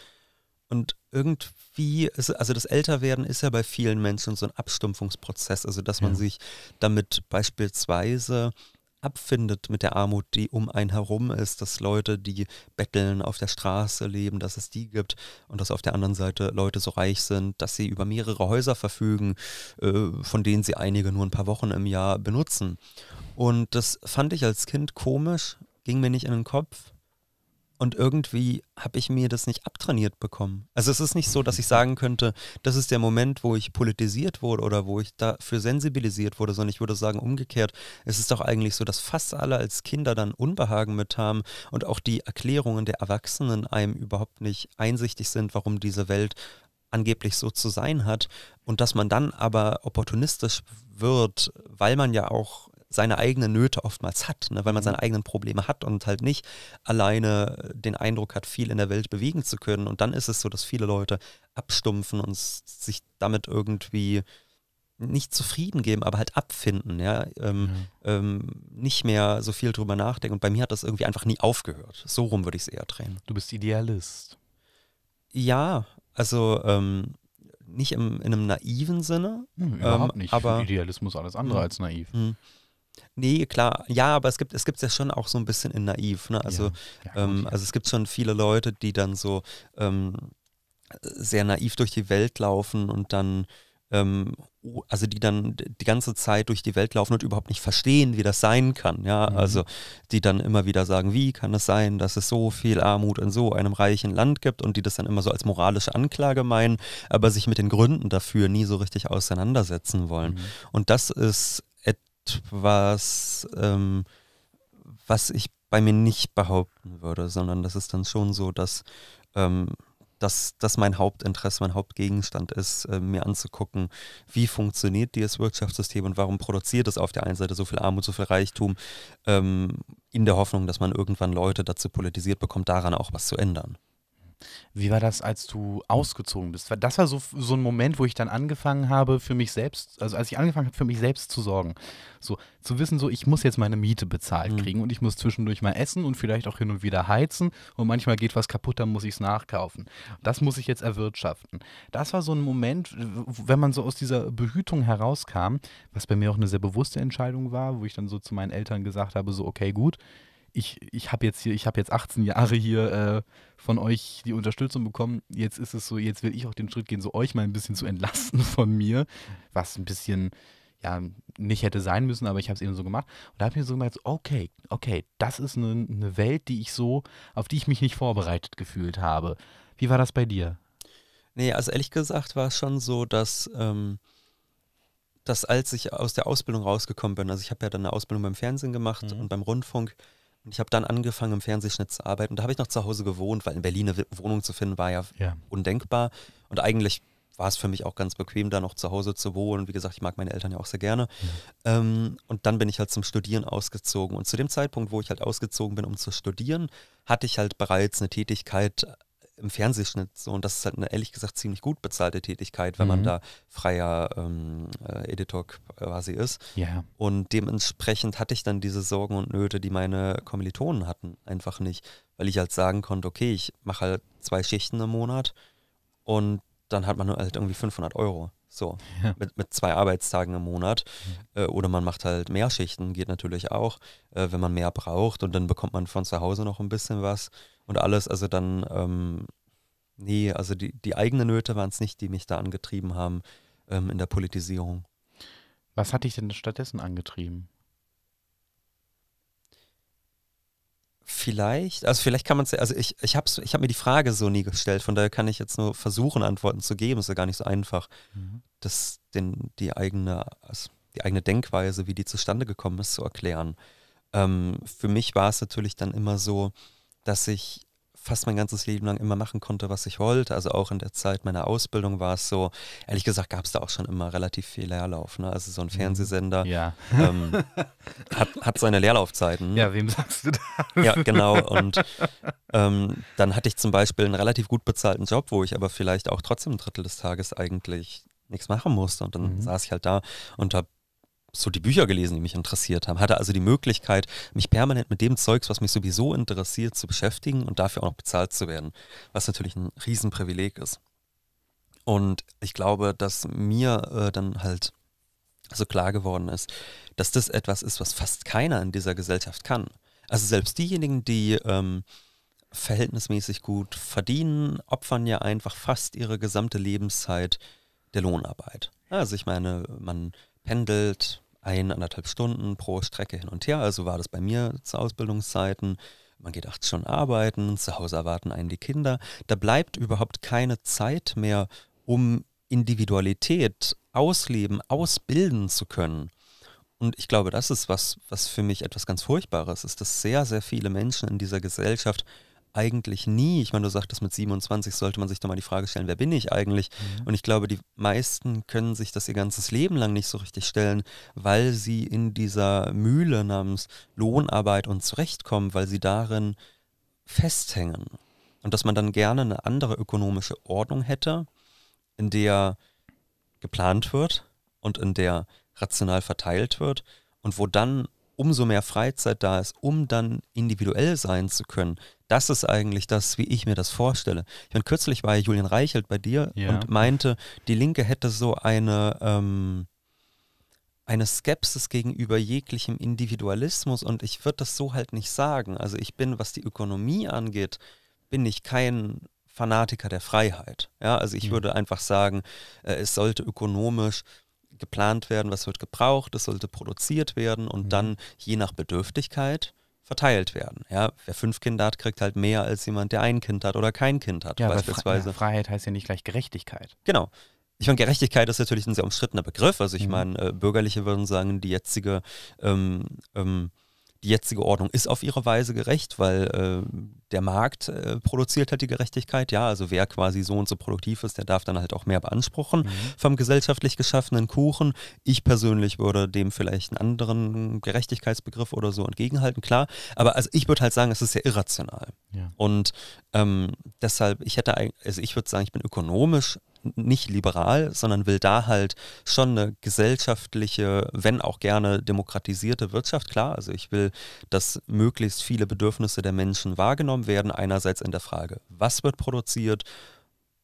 Und irgendwie, ist, also das Älterwerden ist ja bei vielen Menschen so ein Abstumpfungsprozess, also dass man ja. sich damit beispielsweise abfindet mit der Armut, die um einen herum ist, dass Leute, die betteln, auf der Straße leben, dass es die gibt und dass auf der anderen Seite Leute so reich sind, dass sie über mehrere Häuser verfügen, äh, von denen sie einige nur ein paar Wochen im Jahr benutzen. Und das fand ich als Kind komisch, ging mir nicht in den Kopf und irgendwie habe ich mir das nicht abtrainiert bekommen. Also es ist nicht so, dass ich sagen könnte, das ist der Moment, wo ich politisiert wurde oder wo ich dafür sensibilisiert wurde, sondern ich würde sagen, umgekehrt, es ist doch eigentlich so, dass fast alle als Kinder dann Unbehagen mit haben und auch die Erklärungen der Erwachsenen einem überhaupt nicht einsichtig sind, warum diese Welt angeblich so zu sein hat und dass man dann aber opportunistisch wird, weil man ja auch seine eigenen Nöte oftmals hat, ne? weil man seine mhm. eigenen Probleme hat und halt nicht alleine äh, den Eindruck hat, viel in der Welt bewegen zu können. Und dann ist es so, dass viele Leute abstumpfen und sich damit irgendwie nicht zufrieden geben, aber halt abfinden, ja, ähm, mhm. ähm, nicht mehr so viel drüber nachdenken. Und bei mir hat das irgendwie einfach nie aufgehört. So rum würde ich es eher drehen. Du bist Idealist. Ja, also ähm, nicht im, in einem naiven Sinne. Hm, ähm, überhaupt nicht. Aber Idealismus alles andere mh. Hm. als naiv. Mh. Hm. Nee, klar. Ja, aber es gibt es gibt's ja schon auch so ein bisschen in naiv. Ne? Also, ja, ja, ähm, also es gibt schon viele Leute, die dann so ähm, sehr naiv durch die Welt laufen und dann ähm, also die dann die ganze Zeit durch die Welt laufen und überhaupt nicht verstehen, wie das sein kann. Ja, mhm. also die dann immer wieder sagen, wie kann es sein, dass es so viel Armut in so einem reichen Land gibt und die das dann immer so als moralische Anklage meinen, aber sich mit den Gründen dafür nie so richtig auseinandersetzen wollen. Mhm. Und das ist was, ähm, was ich bei mir nicht behaupten würde, sondern das ist dann schon so, dass, ähm, dass, dass mein Hauptinteresse, mein Hauptgegenstand ist, äh, mir anzugucken, wie funktioniert dieses Wirtschaftssystem und warum produziert es auf der einen Seite so viel Armut, so viel Reichtum, ähm, in der Hoffnung, dass man irgendwann Leute dazu politisiert bekommt, daran auch was zu ändern. Wie war das, als du ausgezogen bist? Das war so, so ein Moment, wo ich dann angefangen habe, für mich selbst, also als ich angefangen habe, für mich selbst zu sorgen. So zu wissen, so ich muss jetzt meine Miete bezahlt mhm. kriegen und ich muss zwischendurch mal essen und vielleicht auch hin und wieder heizen und manchmal geht was kaputt, dann muss ich es nachkaufen. Das muss ich jetzt erwirtschaften. Das war so ein Moment, wenn man so aus dieser Behütung herauskam, was bei mir auch eine sehr bewusste Entscheidung war, wo ich dann so zu meinen Eltern gesagt habe, so okay, gut, ich, ich habe jetzt hier, ich habe jetzt 18 Jahre hier äh, von euch die Unterstützung bekommen. Jetzt ist es so, jetzt will ich auch den Schritt gehen, so euch mal ein bisschen zu entlasten von mir, was ein bisschen ja nicht hätte sein müssen, aber ich habe es eben so gemacht. Und da habe ich mir so gemerkt, okay, okay, das ist eine, eine Welt, die ich so, auf die ich mich nicht vorbereitet gefühlt habe. Wie war das bei dir? Nee, also ehrlich gesagt war es schon so, dass, ähm, dass als ich aus der Ausbildung rausgekommen bin, also ich habe ja dann eine Ausbildung beim Fernsehen gemacht mhm. und beim Rundfunk, ich habe dann angefangen, im Fernsehschnitt zu arbeiten. Und da habe ich noch zu Hause gewohnt, weil in Berlin eine Wohnung zu finden war ja, ja. undenkbar. Und eigentlich war es für mich auch ganz bequem, da noch zu Hause zu wohnen. Wie gesagt, ich mag meine Eltern ja auch sehr gerne. Mhm. Ähm, und dann bin ich halt zum Studieren ausgezogen. Und zu dem Zeitpunkt, wo ich halt ausgezogen bin, um zu studieren, hatte ich halt bereits eine Tätigkeit im Fernsehschnitt so und das ist halt eine ehrlich gesagt ziemlich gut bezahlte Tätigkeit, wenn mhm. man da freier ähm, äh, Editor quasi ist. Yeah. Und dementsprechend hatte ich dann diese Sorgen und Nöte, die meine Kommilitonen hatten, einfach nicht, weil ich halt sagen konnte, okay, ich mache halt zwei Schichten im Monat und dann hat man halt irgendwie 500 Euro. So, ja. mit, mit, zwei Arbeitstagen im Monat. Mhm. Äh, oder man macht halt mehr Schichten, geht natürlich auch, äh, wenn man mehr braucht. Und dann bekommt man von zu Hause noch ein bisschen was und alles. Also dann, ähm, nee, also die, die eigenen Nöte waren es nicht, die mich da angetrieben haben ähm, in der Politisierung. Was hat dich denn stattdessen angetrieben? Vielleicht, also vielleicht kann man es, also ich, ich habe ich hab mir die Frage so nie gestellt, von daher kann ich jetzt nur versuchen, Antworten zu geben. Ist ja gar nicht so einfach, mhm. das, den, die, eigene, also die eigene Denkweise, wie die zustande gekommen ist, zu erklären. Ähm, für mich war es natürlich dann immer so, dass ich fast mein ganzes Leben lang immer machen konnte, was ich wollte. Also auch in der Zeit meiner Ausbildung war es so, ehrlich gesagt gab es da auch schon immer relativ viel Leerlauf. Ne? Also so ein mhm. Fernsehsender ja. ähm, hat, hat seine Leerlaufzeiten. Ja, wem sagst du das? Ja, genau. Und ähm, dann hatte ich zum Beispiel einen relativ gut bezahlten Job, wo ich aber vielleicht auch trotzdem ein Drittel des Tages eigentlich nichts machen musste. Und dann mhm. saß ich halt da und habe so die Bücher gelesen, die mich interessiert haben. Hatte also die Möglichkeit, mich permanent mit dem Zeugs, was mich sowieso interessiert, zu beschäftigen und dafür auch noch bezahlt zu werden, was natürlich ein Riesenprivileg ist. Und ich glaube, dass mir äh, dann halt so klar geworden ist, dass das etwas ist, was fast keiner in dieser Gesellschaft kann. Also selbst diejenigen, die ähm, verhältnismäßig gut verdienen, opfern ja einfach fast ihre gesamte Lebenszeit der Lohnarbeit. Also ich meine, man pendelt, ein, anderthalb Stunden pro Strecke hin und her. Also war das bei mir zu Ausbildungszeiten. Man geht acht Stunden arbeiten, zu Hause erwarten einen die Kinder. Da bleibt überhaupt keine Zeit mehr, um Individualität ausleben, ausbilden zu können. Und ich glaube, das ist was, was für mich etwas ganz Furchtbares ist, dass sehr, sehr viele Menschen in dieser Gesellschaft eigentlich nie. Ich meine, du sagtest, mit 27 sollte man sich doch mal die Frage stellen, wer bin ich eigentlich? Mhm. Und ich glaube, die meisten können sich das ihr ganzes Leben lang nicht so richtig stellen, weil sie in dieser Mühle namens Lohnarbeit und zurechtkommen, weil sie darin festhängen. Und dass man dann gerne eine andere ökonomische Ordnung hätte, in der geplant wird und in der rational verteilt wird und wo dann umso mehr Freizeit da ist, um dann individuell sein zu können. Das ist eigentlich das, wie ich mir das vorstelle. Ich meine, kürzlich war Julian Reichelt bei dir ja. und meinte, die Linke hätte so eine, ähm, eine Skepsis gegenüber jeglichem Individualismus und ich würde das so halt nicht sagen. Also ich bin, was die Ökonomie angeht, bin ich kein Fanatiker der Freiheit. Ja, also ich mhm. würde einfach sagen, äh, es sollte ökonomisch geplant werden, was wird gebraucht, das sollte produziert werden und mhm. dann je nach Bedürftigkeit verteilt werden. Ja, wer fünf Kinder hat, kriegt halt mehr als jemand, der ein Kind hat oder kein Kind hat. Ja, beispielsweise. Fre Freiheit heißt ja nicht gleich Gerechtigkeit. Genau. Ich meine, Gerechtigkeit ist natürlich ein sehr umstrittener Begriff. Also ich mhm. meine, äh, Bürgerliche würden sagen, die jetzige ähm, ähm, die jetzige Ordnung ist auf ihre Weise gerecht, weil äh, der Markt äh, produziert halt die Gerechtigkeit. Ja, also wer quasi so und so produktiv ist, der darf dann halt auch mehr beanspruchen mhm. vom gesellschaftlich geschaffenen Kuchen. Ich persönlich würde dem vielleicht einen anderen Gerechtigkeitsbegriff oder so entgegenhalten, klar. Aber also ich würde halt sagen, es ist ja irrational. Ja. Und ähm, deshalb, ich hätte, also ich würde sagen, ich bin ökonomisch nicht liberal, sondern will da halt schon eine gesellschaftliche, wenn auch gerne demokratisierte Wirtschaft. Klar, also ich will, dass möglichst viele Bedürfnisse der Menschen wahrgenommen werden. Einerseits in der Frage, was wird produziert,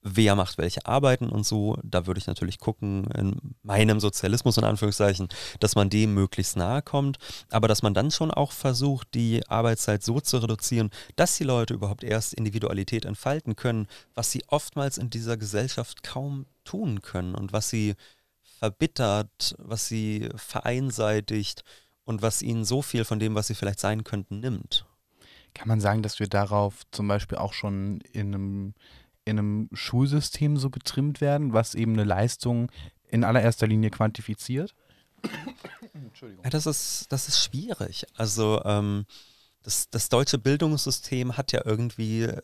wer macht welche Arbeiten und so. Da würde ich natürlich gucken, in meinem Sozialismus in Anführungszeichen, dass man dem möglichst nahe kommt, aber dass man dann schon auch versucht, die Arbeitszeit so zu reduzieren, dass die Leute überhaupt erst Individualität entfalten können, was sie oftmals in dieser Gesellschaft kaum tun können und was sie verbittert, was sie vereinseitigt und was ihnen so viel von dem, was sie vielleicht sein könnten, nimmt. Kann man sagen, dass wir darauf zum Beispiel auch schon in einem in einem Schulsystem so getrimmt werden, was eben eine Leistung in allererster Linie quantifiziert? Entschuldigung. Ja, das, ist, das ist schwierig. Also ähm, das, das deutsche Bildungssystem hat ja irgendwie... Äh,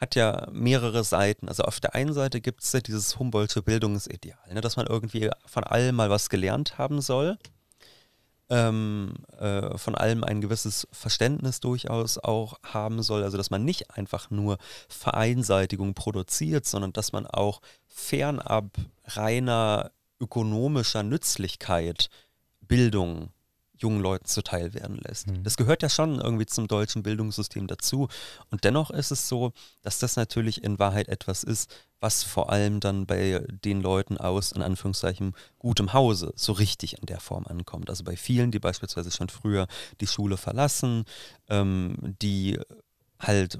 hat ja mehrere Seiten. Also auf der einen Seite gibt es ja dieses Humboldtsche Bildungsideal, ne, dass man irgendwie von allem mal was gelernt haben soll ähm, äh, von allem ein gewisses Verständnis durchaus auch haben soll. Also dass man nicht einfach nur Vereinseitigung produziert, sondern dass man auch fernab reiner ökonomischer Nützlichkeit Bildung jungen Leuten zuteil werden lässt. Mhm. Das gehört ja schon irgendwie zum deutschen Bildungssystem dazu. Und dennoch ist es so, dass das natürlich in Wahrheit etwas ist, was vor allem dann bei den Leuten aus, in Anführungszeichen, gutem Hause so richtig in der Form ankommt. Also bei vielen, die beispielsweise schon früher die Schule verlassen, ähm, die halt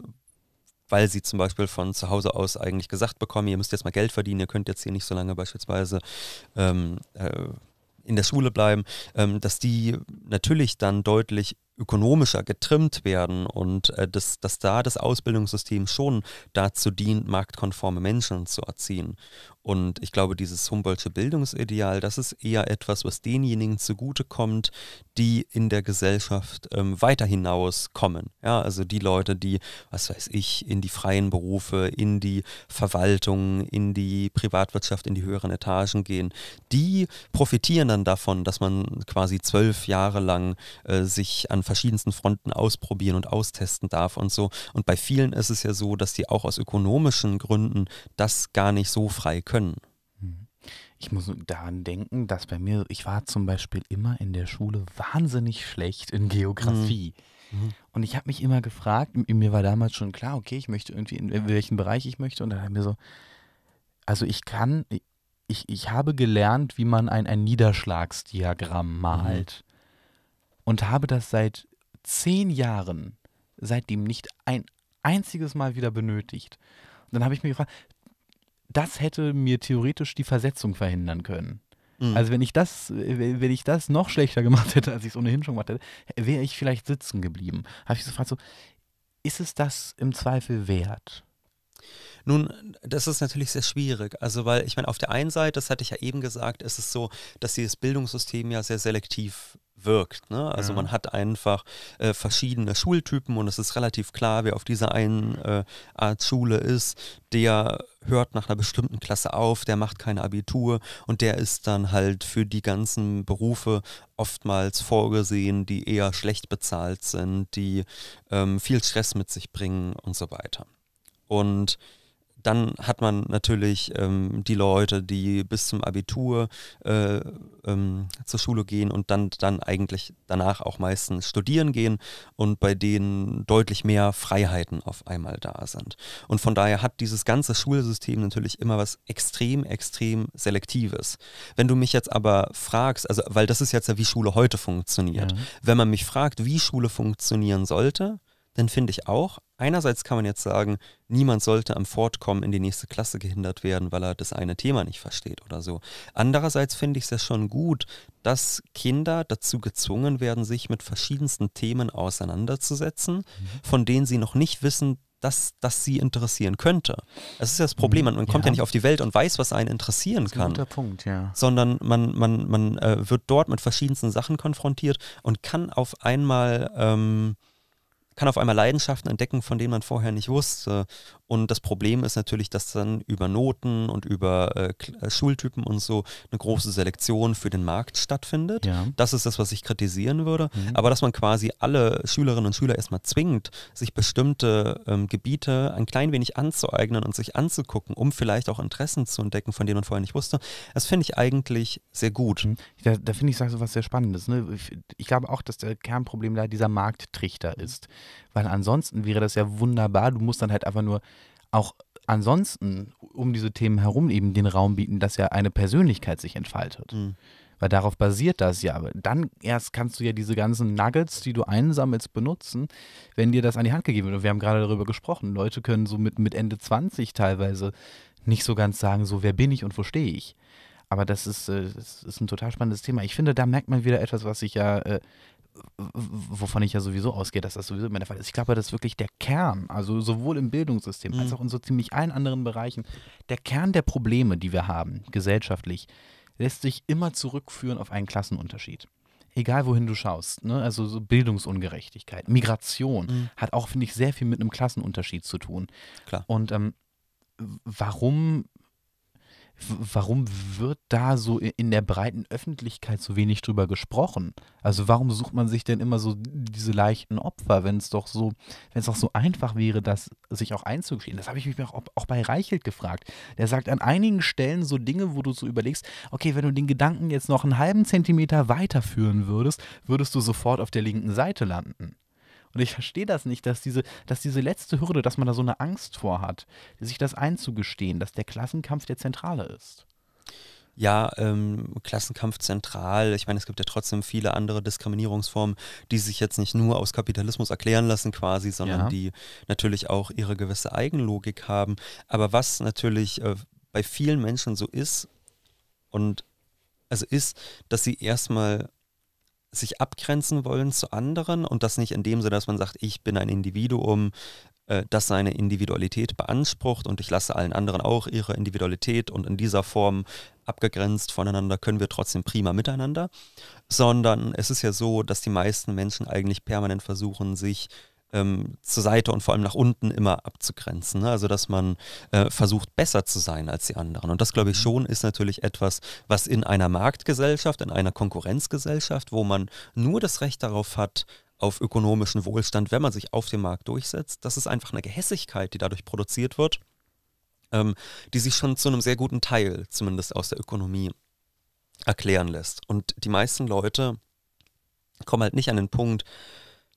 weil sie zum Beispiel von zu Hause aus eigentlich gesagt bekommen, ihr müsst jetzt mal Geld verdienen, ihr könnt jetzt hier nicht so lange beispielsweise ähm, äh, in der Schule bleiben, ähm, dass die natürlich dann deutlich ökonomischer getrimmt werden und äh, dass, dass da das Ausbildungssystem schon dazu dient, marktkonforme Menschen zu erziehen. Und ich glaube, dieses Humboldtsche Bildungsideal, das ist eher etwas, was denjenigen zugutekommt, die in der Gesellschaft ähm, weiter hinaus kommen. Ja, also die Leute, die, was weiß ich, in die freien Berufe, in die Verwaltung, in die Privatwirtschaft, in die höheren Etagen gehen, die profitieren dann davon, dass man quasi zwölf Jahre lang äh, sich an verschiedensten Fronten ausprobieren und austesten darf und so. Und bei vielen ist es ja so, dass die auch aus ökonomischen Gründen das gar nicht so frei können können. Hm. Ich muss daran denken, dass bei mir, ich war zum Beispiel immer in der Schule wahnsinnig schlecht in Geografie. Mhm. Und ich habe mich immer gefragt, mir war damals schon klar, okay, ich möchte irgendwie, in welchen Bereich ich möchte. Und dann habe ich mir so, also ich kann, ich, ich habe gelernt, wie man ein, ein Niederschlagsdiagramm mhm. malt. Mhm. Und habe das seit zehn Jahren seitdem nicht ein einziges Mal wieder benötigt. Und dann habe ich mir gefragt, das hätte mir theoretisch die Versetzung verhindern können. Mhm. Also wenn ich das, wenn ich das noch schlechter gemacht hätte, als ich es ohnehin schon gemacht hätte, wäre ich vielleicht sitzen geblieben. Habe ich so gefragt, so, ist es das im Zweifel wert? Nun, das ist natürlich sehr schwierig. Also, weil ich meine, auf der einen Seite, das hatte ich ja eben gesagt, ist es so, dass dieses Bildungssystem ja sehr selektiv wirkt. Ne? Also ja. man hat einfach äh, verschiedene Schultypen und es ist relativ klar, wer auf dieser einen äh, Art Schule ist, der hört nach einer bestimmten Klasse auf, der macht kein Abitur und der ist dann halt für die ganzen Berufe oftmals vorgesehen, die eher schlecht bezahlt sind, die ähm, viel Stress mit sich bringen und so weiter. Und dann hat man natürlich ähm, die Leute, die bis zum Abitur äh, ähm, zur Schule gehen und dann, dann eigentlich danach auch meistens studieren gehen und bei denen deutlich mehr Freiheiten auf einmal da sind. Und von daher hat dieses ganze Schulsystem natürlich immer was extrem, extrem Selektives. Wenn du mich jetzt aber fragst, also weil das ist jetzt ja, wie Schule heute funktioniert, ja. wenn man mich fragt, wie Schule funktionieren sollte, denn finde ich auch, einerseits kann man jetzt sagen, niemand sollte am Fortkommen in die nächste Klasse gehindert werden, weil er das eine Thema nicht versteht oder so. Andererseits finde ich es ja schon gut, dass Kinder dazu gezwungen werden, sich mit verschiedensten Themen auseinanderzusetzen, mhm. von denen sie noch nicht wissen, dass das sie interessieren könnte. Das ist ja das Problem, man, man ja. kommt ja nicht auf die Welt und weiß, was einen interessieren das ist kann. Ein guter Punkt, ja. Sondern man, man, man äh, wird dort mit verschiedensten Sachen konfrontiert und kann auf einmal ähm, kann auf einmal Leidenschaften entdecken, von denen man vorher nicht wusste. Und das Problem ist natürlich, dass dann über Noten und über äh, äh, Schultypen und so eine große Selektion für den Markt stattfindet. Ja. Das ist das, was ich kritisieren würde. Mhm. Aber dass man quasi alle Schülerinnen und Schüler erstmal zwingt, sich bestimmte ähm, Gebiete ein klein wenig anzueignen und sich anzugucken, um vielleicht auch Interessen zu entdecken, von denen man vorher nicht wusste, das finde ich eigentlich sehr gut. Mhm. Da, da finde ich, sagst du was sehr Spannendes. Ne? Ich, ich glaube auch, dass der Kernproblem da dieser Markttrichter ist. Weil ansonsten wäre das ja wunderbar. Du musst dann halt einfach nur auch ansonsten um diese Themen herum eben den Raum bieten, dass ja eine Persönlichkeit sich entfaltet. Mhm. Weil darauf basiert das ja. dann erst kannst du ja diese ganzen Nuggets, die du einsammelst, benutzen, wenn dir das an die Hand gegeben wird. Und wir haben gerade darüber gesprochen. Leute können so mit, mit Ende 20 teilweise nicht so ganz sagen, so wer bin ich und wo stehe ich. Aber das ist, äh, das ist ein total spannendes Thema. Ich finde, da merkt man wieder etwas, was sich ja äh, wovon ich ja sowieso ausgehe, dass das sowieso immer der Fall ist. Ich glaube, das ist wirklich der Kern, also sowohl im Bildungssystem mhm. als auch in so ziemlich allen anderen Bereichen, der Kern der Probleme, die wir haben, gesellschaftlich, lässt sich immer zurückführen auf einen Klassenunterschied. Egal wohin du schaust, ne? also so Bildungsungerechtigkeit, Migration mhm. hat auch, finde ich, sehr viel mit einem Klassenunterschied zu tun. Klar. Und ähm, warum warum wird da so in der breiten Öffentlichkeit so wenig drüber gesprochen? Also warum sucht man sich denn immer so diese leichten Opfer, wenn es doch so, wenn es doch so einfach wäre, das sich auch einzugestehen? Das habe ich mich auch, auch bei Reichelt gefragt. Der sagt an einigen Stellen so Dinge, wo du so überlegst, okay, wenn du den Gedanken jetzt noch einen halben Zentimeter weiterführen würdest, würdest du sofort auf der linken Seite landen. Und ich verstehe das nicht, dass diese, dass diese letzte Hürde, dass man da so eine Angst vor hat, sich das einzugestehen, dass der Klassenkampf der Zentrale ist. Ja, ähm, Klassenkampf zentral. Ich meine, es gibt ja trotzdem viele andere Diskriminierungsformen, die sich jetzt nicht nur aus Kapitalismus erklären lassen quasi, sondern ja. die natürlich auch ihre gewisse Eigenlogik haben. Aber was natürlich äh, bei vielen Menschen so ist und also ist, dass sie erstmal sich abgrenzen wollen zu anderen und das nicht in dem Sinne, dass man sagt, ich bin ein Individuum, äh, das seine Individualität beansprucht und ich lasse allen anderen auch ihre Individualität und in dieser Form abgegrenzt voneinander können wir trotzdem prima miteinander, sondern es ist ja so, dass die meisten Menschen eigentlich permanent versuchen, sich äh, ähm, zur Seite und vor allem nach unten immer abzugrenzen. Ne? Also dass man äh, versucht, besser zu sein als die anderen. Und das, glaube ich, mhm. schon ist natürlich etwas, was in einer Marktgesellschaft, in einer Konkurrenzgesellschaft, wo man nur das Recht darauf hat, auf ökonomischen Wohlstand, wenn man sich auf dem Markt durchsetzt. Das ist einfach eine Gehässigkeit, die dadurch produziert wird, ähm, die sich schon zu einem sehr guten Teil, zumindest aus der Ökonomie, erklären lässt. Und die meisten Leute kommen halt nicht an den Punkt,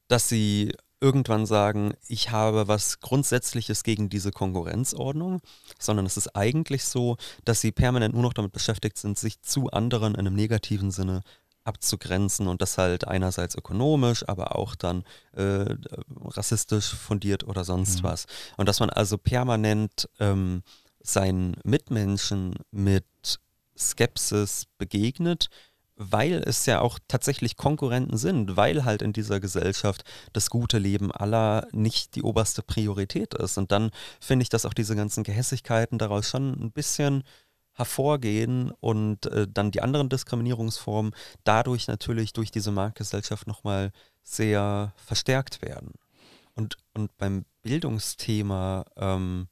dass sie irgendwann sagen, ich habe was Grundsätzliches gegen diese Konkurrenzordnung, sondern es ist eigentlich so, dass sie permanent nur noch damit beschäftigt sind, sich zu anderen in einem negativen Sinne abzugrenzen und das halt einerseits ökonomisch, aber auch dann äh, rassistisch fundiert oder sonst mhm. was. Und dass man also permanent ähm, seinen Mitmenschen mit Skepsis begegnet, weil es ja auch tatsächlich Konkurrenten sind, weil halt in dieser Gesellschaft das gute Leben aller nicht die oberste Priorität ist. Und dann finde ich, dass auch diese ganzen Gehässigkeiten daraus schon ein bisschen hervorgehen und äh, dann die anderen Diskriminierungsformen dadurch natürlich durch diese Marktgesellschaft nochmal sehr verstärkt werden. Und, und beim Bildungsthema ähm,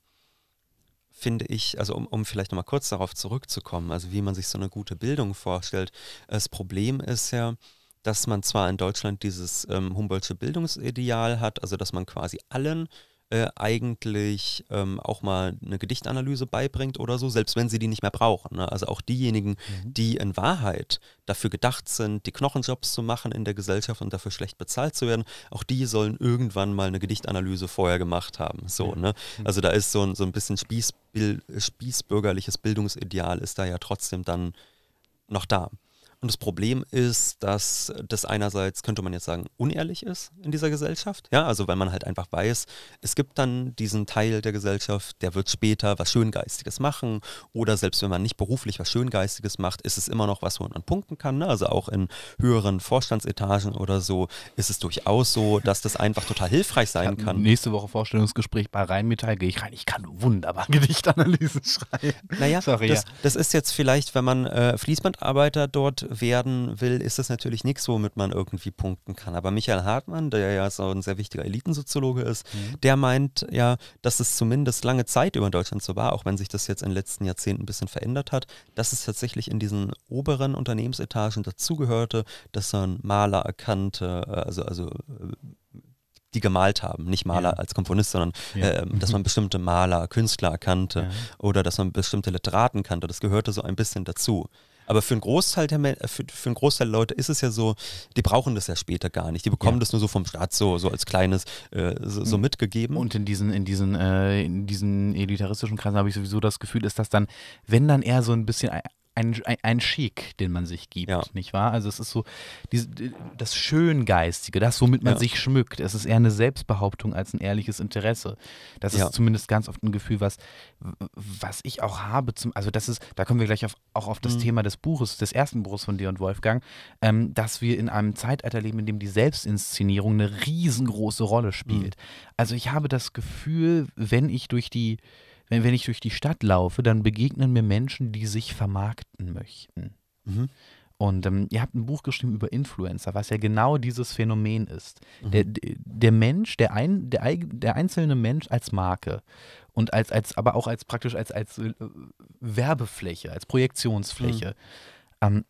finde ich, also um, um vielleicht nochmal kurz darauf zurückzukommen, also wie man sich so eine gute Bildung vorstellt, das Problem ist ja, dass man zwar in Deutschland dieses ähm, Humboldtsche Bildungsideal hat, also dass man quasi allen äh, eigentlich ähm, auch mal eine Gedichtanalyse beibringt oder so, selbst wenn sie die nicht mehr brauchen. Ne? Also auch diejenigen, mhm. die in Wahrheit dafür gedacht sind, die Knochenjobs zu machen in der Gesellschaft und dafür schlecht bezahlt zu werden, auch die sollen irgendwann mal eine Gedichtanalyse vorher gemacht haben. So, ne? Mhm. Also da ist so ein, so ein bisschen Spieß, äh, spießbürgerliches Bildungsideal ist da ja trotzdem dann noch da. Und das Problem ist, dass das einerseits, könnte man jetzt sagen, unehrlich ist in dieser Gesellschaft. Ja, also weil man halt einfach weiß, es gibt dann diesen Teil der Gesellschaft, der wird später was Schöngeistiges machen. Oder selbst wenn man nicht beruflich was Schöngeistiges macht, ist es immer noch was, wo man punkten kann. Ne? Also auch in höheren Vorstandsetagen oder so ist es durchaus so, dass das einfach total hilfreich sein kann. Nächste Woche Vorstellungsgespräch bei Rheinmetall gehe ich rein. Ich kann wunderbar Gedichtanalysen schreiben. Naja, Sorry, das, ja. das ist jetzt vielleicht, wenn man äh, Fließbandarbeiter dort werden will, ist das natürlich nichts, womit man irgendwie punkten kann. Aber Michael Hartmann, der ja so ein sehr wichtiger Elitensoziologe ist, mhm. der meint ja, dass es zumindest lange Zeit über Deutschland so war, auch wenn sich das jetzt in den letzten Jahrzehnten ein bisschen verändert hat, dass es tatsächlich in diesen oberen Unternehmensetagen dazugehörte, dass man Maler erkannte, äh, also, also äh, die gemalt haben, nicht Maler ja. als Komponist, sondern ja. äh, ähm, dass man bestimmte Maler, Künstler kannte ja. oder dass man bestimmte Literaten kannte. Das gehörte so ein bisschen dazu. Aber für einen Großteil der für, für einen Großteil der Leute ist es ja so, die brauchen das ja später gar nicht. Die bekommen ja. das nur so vom Staat so, so als kleines äh, so, so, hm. mitgegeben. Und in diesen, in diesen, äh, in diesen elitaristischen Kreisen habe ich sowieso das Gefühl, ist das dann, wenn dann eher so ein bisschen ein, ein, ein Chic, den man sich gibt, ja. nicht wahr? Also es ist so die, das Schöngeistige, das, womit man ja. sich schmückt. Es ist eher eine Selbstbehauptung als ein ehrliches Interesse. Das ist zumindest ganz oft ein Gefühl, was, was ich auch habe. Zum, also das ist, da kommen wir gleich auf, auch auf das mhm. Thema des Buches, des ersten Buches von dir und Wolfgang, ähm, dass wir in einem Zeitalter leben, in dem die Selbstinszenierung eine riesengroße Rolle spielt. Mhm. Also ich habe das Gefühl, wenn ich durch die wenn, wenn ich durch die Stadt laufe, dann begegnen mir Menschen, die sich vermarkten möchten. Mhm. Und ähm, ihr habt ein Buch geschrieben über Influencer, was ja genau dieses Phänomen ist. Mhm. Der, der Mensch, der, ein, der, der einzelne Mensch als Marke und als, als, aber auch als praktisch als, als äh, Werbefläche, als Projektionsfläche. Mhm. Ähm,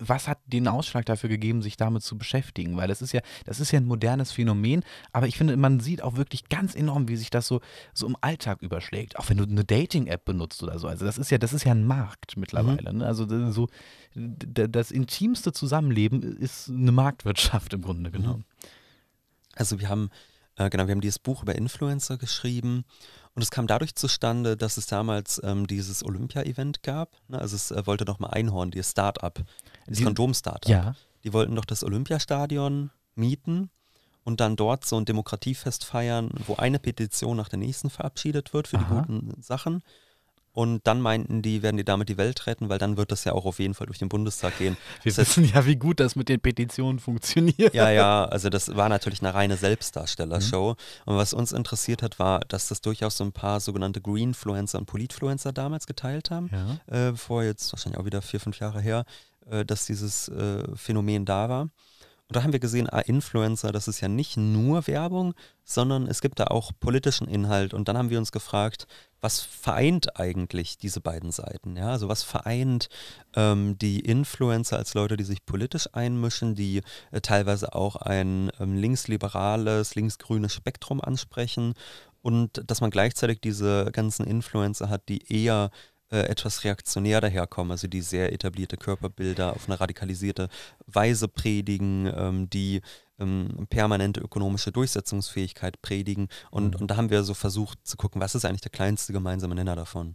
was hat den Ausschlag dafür gegeben, sich damit zu beschäftigen? Weil das ist ja, das ist ja ein modernes Phänomen, aber ich finde, man sieht auch wirklich ganz enorm, wie sich das so, so im Alltag überschlägt. Auch wenn du eine Dating-App benutzt oder so. Also das ist ja, das ist ja ein Markt mittlerweile. Mhm. Ne? Also das so das intimste Zusammenleben ist eine Marktwirtschaft im Grunde mhm. genommen. Also wir haben, äh, genau, wir haben dieses Buch über Influencer geschrieben und es kam dadurch zustande, dass es damals ähm, dieses Olympia-Event gab. Ne? Also es äh, wollte nochmal Einhorn, ihr Start-up, das die, Kondom-Startup. Ja. Die wollten doch das Olympiastadion mieten und dann dort so ein Demokratiefest feiern, wo eine Petition nach der nächsten verabschiedet wird für Aha. die guten Sachen. Und dann meinten die, werden die damit die Welt retten, weil dann wird das ja auch auf jeden Fall durch den Bundestag gehen. Wir das wissen heißt, ja, wie gut das mit den Petitionen funktioniert. Ja, ja, also das war natürlich eine reine Selbstdarstellershow. Mhm. Und was uns interessiert hat, war, dass das durchaus so ein paar sogenannte Greenfluencer und Politfluencer damals geteilt haben. Ja. Äh, vor jetzt wahrscheinlich auch wieder vier, fünf Jahre her. Äh, dass dieses äh, Phänomen da war. Und da haben wir gesehen, ah, Influencer, das ist ja nicht nur Werbung, sondern es gibt da auch politischen Inhalt. Und dann haben wir uns gefragt, was vereint eigentlich diese beiden Seiten? Ja, also was vereint ähm, die Influencer als Leute, die sich politisch einmischen, die äh, teilweise auch ein ähm, linksliberales, linksgrünes Spektrum ansprechen und dass man gleichzeitig diese ganzen Influencer hat, die eher äh, etwas reaktionär daherkommen, also die sehr etablierte Körperbilder auf eine radikalisierte Weise predigen, ähm, die ähm, permanente ökonomische Durchsetzungsfähigkeit predigen. Und, mhm. und da haben wir so versucht zu gucken, was ist eigentlich der kleinste gemeinsame Nenner davon.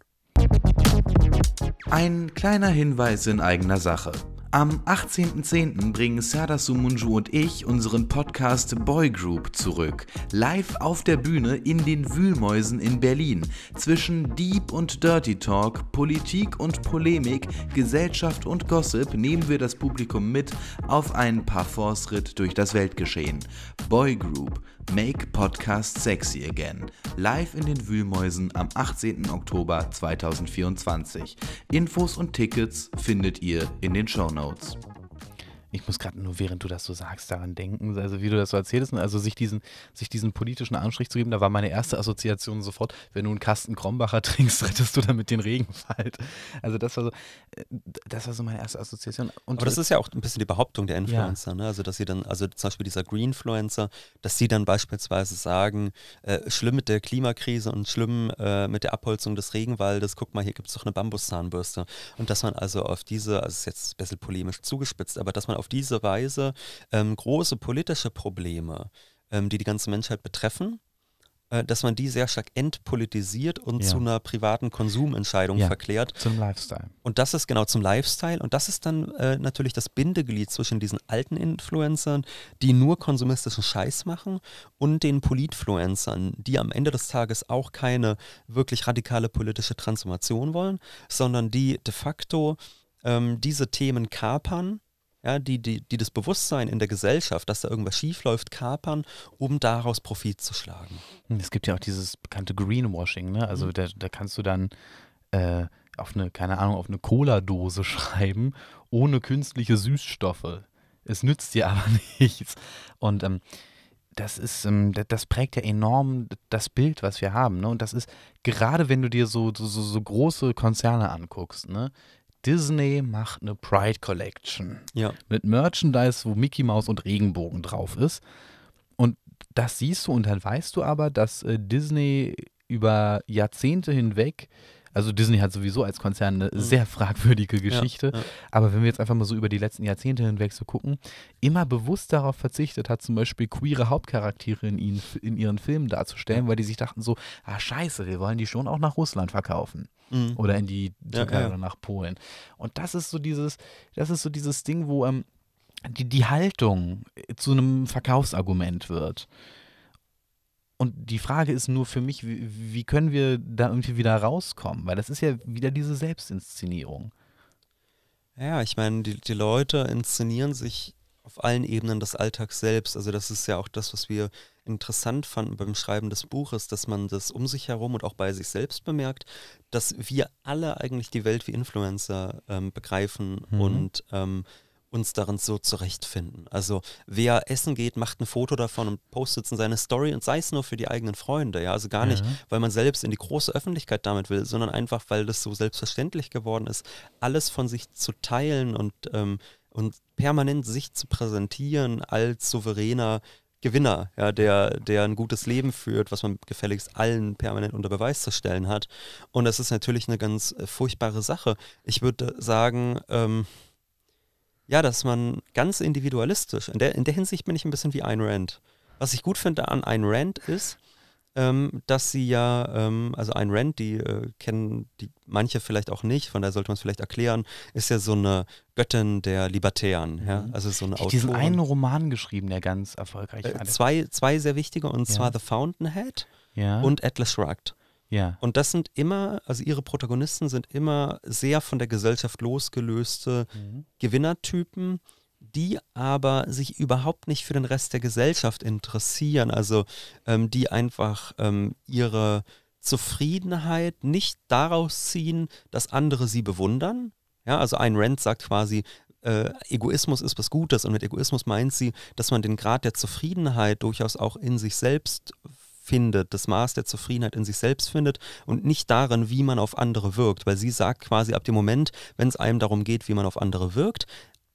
Ein kleiner Hinweis in eigener Sache. Am 18.10. bringen Sada Sumunju und ich unseren Podcast Boy Group zurück. Live auf der Bühne in den Wühlmäusen in Berlin. Zwischen Deep und Dirty Talk, Politik und Polemik, Gesellschaft und Gossip nehmen wir das Publikum mit auf einen Parforce-Ritt durch das Weltgeschehen. Boy Group Make Podcast Sexy Again, live in den Wühlmäusen am 18. Oktober 2024. Infos und Tickets findet ihr in den Show Notes ich muss gerade nur, während du das so sagst, daran denken, also wie du das so erzählst, ne? also sich diesen, sich diesen politischen Anstrich zu geben, da war meine erste Assoziation sofort, wenn du einen Kasten Krombacher trinkst, rettest du damit den Regenwald. Also das war so, äh, das war so meine erste Assoziation. Und Aber das ist ja auch ein bisschen die Behauptung der Influencer, ja. ne? Also dass sie dann, also zum Beispiel dieser Greenfluencer, dass sie dann beispielsweise sagen, äh, schlimm mit der Klimakrise und schlimm äh, mit der Abholzung des Regenwaldes, guck mal, hier gibt es doch eine Bambuszahnbürste. Und dass man also auf diese, also ist jetzt ein bisschen polemisch zugespitzt, aber dass man auf auf diese Weise ähm, große politische Probleme, ähm, die die ganze Menschheit betreffen, äh, dass man die sehr stark entpolitisiert und ja. zu einer privaten Konsumentscheidung ja, verklärt. Zum Lifestyle. Und das ist genau zum Lifestyle. Und das ist dann äh, natürlich das Bindeglied zwischen diesen alten Influencern, die nur konsumistischen Scheiß machen, und den Politfluencern, die am Ende des Tages auch keine wirklich radikale politische Transformation wollen, sondern die de facto ähm, diese Themen kapern ja, die, die, die das Bewusstsein in der Gesellschaft, dass da irgendwas schiefläuft, kapern, um daraus Profit zu schlagen. Hm, es gibt ja auch dieses bekannte Greenwashing, ne? Also mhm. da, da kannst du dann äh, auf eine, keine Ahnung, auf eine Cola-Dose schreiben, ohne künstliche Süßstoffe. Es nützt dir aber nichts. Und ähm, das ist, ähm, das prägt ja enorm das Bild, was wir haben. Ne? Und das ist, gerade wenn du dir so, so, so große Konzerne anguckst, ne? Disney macht eine Pride Collection. Ja. Mit Merchandise, wo Mickey Mouse und Regenbogen drauf ist. Und das siehst du und dann weißt du aber, dass äh, Disney über Jahrzehnte hinweg, also Disney hat sowieso als Konzern eine mhm. sehr fragwürdige Geschichte, ja, ja. aber wenn wir jetzt einfach mal so über die letzten Jahrzehnte hinweg so gucken, immer bewusst darauf verzichtet hat, zum Beispiel queere Hauptcharaktere in, ihnen, in ihren Filmen darzustellen, weil die sich dachten so, ah scheiße, wir wollen die schon auch nach Russland verkaufen mhm. oder in die Türkei ja, ja. oder nach Polen. Und das ist so dieses, das ist so dieses Ding, wo ähm, die, die Haltung äh, zu einem Verkaufsargument wird. Und die Frage ist nur für mich, wie, wie können wir da irgendwie wieder rauskommen? Weil das ist ja wieder diese Selbstinszenierung. Ja, ich meine, die, die Leute inszenieren sich auf allen Ebenen des Alltags selbst. Also das ist ja auch das, was wir interessant fand beim Schreiben des Buches, dass man das um sich herum und auch bei sich selbst bemerkt, dass wir alle eigentlich die Welt wie Influencer ähm, begreifen mhm. und ähm, uns darin so zurechtfinden. Also wer essen geht, macht ein Foto davon und postet es in seine Story und sei es nur für die eigenen Freunde, ja, also gar nicht, weil man selbst in die große Öffentlichkeit damit will, sondern einfach, weil das so selbstverständlich geworden ist, alles von sich zu teilen und, ähm, und permanent sich zu präsentieren als souveräner Gewinner, ja, der, der ein gutes Leben führt, was man gefälligst allen permanent unter Beweis zu stellen hat. Und das ist natürlich eine ganz äh, furchtbare Sache. Ich würde sagen, ähm, ja, dass man ganz individualistisch, in der, in der Hinsicht bin ich ein bisschen wie Ayn Rand. Was ich gut finde an Ayn Rand ist, ähm, dass sie ja, ähm, also ein Rand, die äh, kennen die manche vielleicht auch nicht, von daher sollte man es vielleicht erklären, ist ja so eine Göttin der Libertären. Mhm. Ja? Also so eine die, Autorin. diesen einen Roman geschrieben, der ganz erfolgreich äh, war. Äh, zwei, zwei sehr wichtige, und zwar The Fountainhead ja. und Atlas Shrugged. Ja. Und das sind immer, also ihre Protagonisten sind immer sehr von der Gesellschaft losgelöste mhm. Gewinnertypen, die aber sich überhaupt nicht für den Rest der Gesellschaft interessieren, also ähm, die einfach ähm, ihre Zufriedenheit nicht daraus ziehen, dass andere sie bewundern. Ja, also ein Rand sagt quasi, äh, Egoismus ist was Gutes und mit Egoismus meint sie, dass man den Grad der Zufriedenheit durchaus auch in sich selbst findet, das Maß der Zufriedenheit in sich selbst findet und nicht darin, wie man auf andere wirkt, weil sie sagt quasi ab dem Moment, wenn es einem darum geht, wie man auf andere wirkt,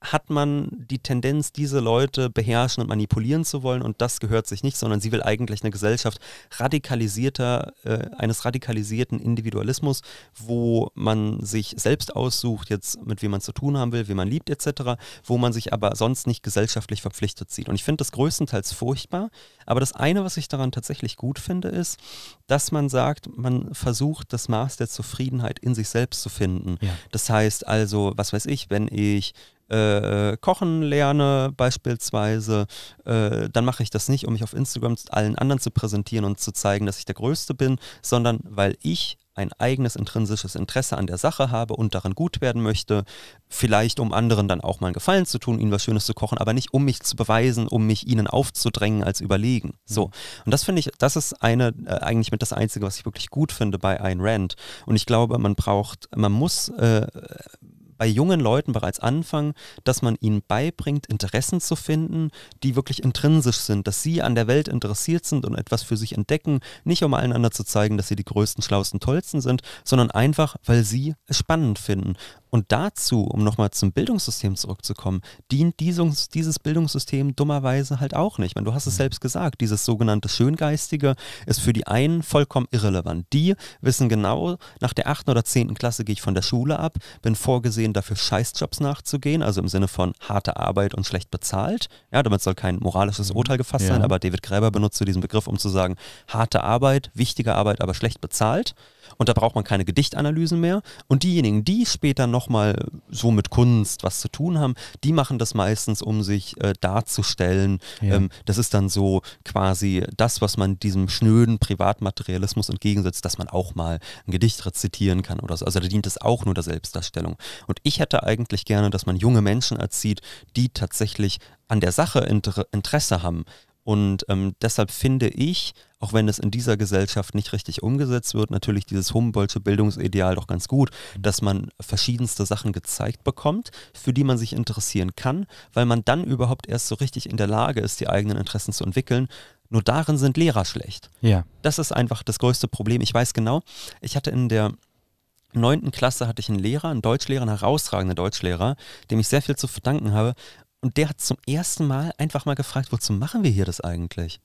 hat man die Tendenz, diese Leute beherrschen und manipulieren zu wollen und das gehört sich nicht, sondern sie will eigentlich eine Gesellschaft radikalisierter, äh, eines radikalisierten Individualismus, wo man sich selbst aussucht, jetzt mit wem man zu tun haben will, wen man liebt etc., wo man sich aber sonst nicht gesellschaftlich verpflichtet sieht. Und ich finde das größtenteils furchtbar, aber das eine, was ich daran tatsächlich gut finde, ist, dass man sagt, man versucht, das Maß der Zufriedenheit in sich selbst zu finden. Ja. Das heißt also, was weiß ich, wenn ich äh, äh, kochen lerne beispielsweise, äh, dann mache ich das nicht, um mich auf Instagram allen anderen zu präsentieren und zu zeigen, dass ich der Größte bin, sondern weil ich ein eigenes intrinsisches Interesse an der Sache habe und darin gut werden möchte, vielleicht um anderen dann auch mal einen Gefallen zu tun, ihnen was Schönes zu kochen, aber nicht um mich zu beweisen, um mich ihnen aufzudrängen als überlegen. Mhm. So. Und das finde ich, das ist eine, äh, eigentlich mit das Einzige, was ich wirklich gut finde bei Ayn Rand. Und ich glaube, man braucht, man muss äh, bei jungen Leuten bereits anfangen, dass man ihnen beibringt, Interessen zu finden, die wirklich intrinsisch sind, dass sie an der Welt interessiert sind und etwas für sich entdecken, nicht um einander zu zeigen, dass sie die größten, schlausten, tollsten sind, sondern einfach, weil sie es spannend finden. Und dazu, um nochmal zum Bildungssystem zurückzukommen, dient dieses, dieses Bildungssystem dummerweise halt auch nicht. Ich meine, du hast es mhm. selbst gesagt, dieses sogenannte Schöngeistige ist für die einen vollkommen irrelevant. Die wissen genau, nach der 8. oder 10. Klasse gehe ich von der Schule ab, bin vorgesehen dafür Scheißjobs nachzugehen, also im Sinne von harte Arbeit und schlecht bezahlt. Ja, damit soll kein moralisches mhm. Urteil gefasst ja. sein, aber David Gräber benutzt diesen Begriff, um zu sagen, harte Arbeit, wichtige Arbeit, aber schlecht bezahlt. Und da braucht man keine Gedichtanalysen mehr. Und diejenigen, die später nochmal so mit Kunst was zu tun haben, die machen das meistens, um sich äh, darzustellen. Ja. Ähm, das ist dann so quasi das, was man diesem schnöden Privatmaterialismus entgegensetzt, dass man auch mal ein Gedicht rezitieren kann oder so. Also da dient es auch nur der Selbstdarstellung. Und ich hätte eigentlich gerne, dass man junge Menschen erzieht, die tatsächlich an der Sache Inter Interesse haben und ähm, deshalb finde ich, auch wenn es in dieser Gesellschaft nicht richtig umgesetzt wird, natürlich dieses Humboldtsche Bildungsideal doch ganz gut, mhm. dass man verschiedenste Sachen gezeigt bekommt, für die man sich interessieren kann, weil man dann überhaupt erst so richtig in der Lage ist, die eigenen Interessen zu entwickeln. Nur darin sind Lehrer schlecht. Ja. Das ist einfach das größte Problem. Ich weiß genau, ich hatte in der neunten Klasse hatte ich einen Lehrer, einen Deutschlehrer, einen herausragenden Deutschlehrer, dem ich sehr viel zu verdanken habe. Und der hat zum ersten Mal einfach mal gefragt, wozu machen wir hier das eigentlich?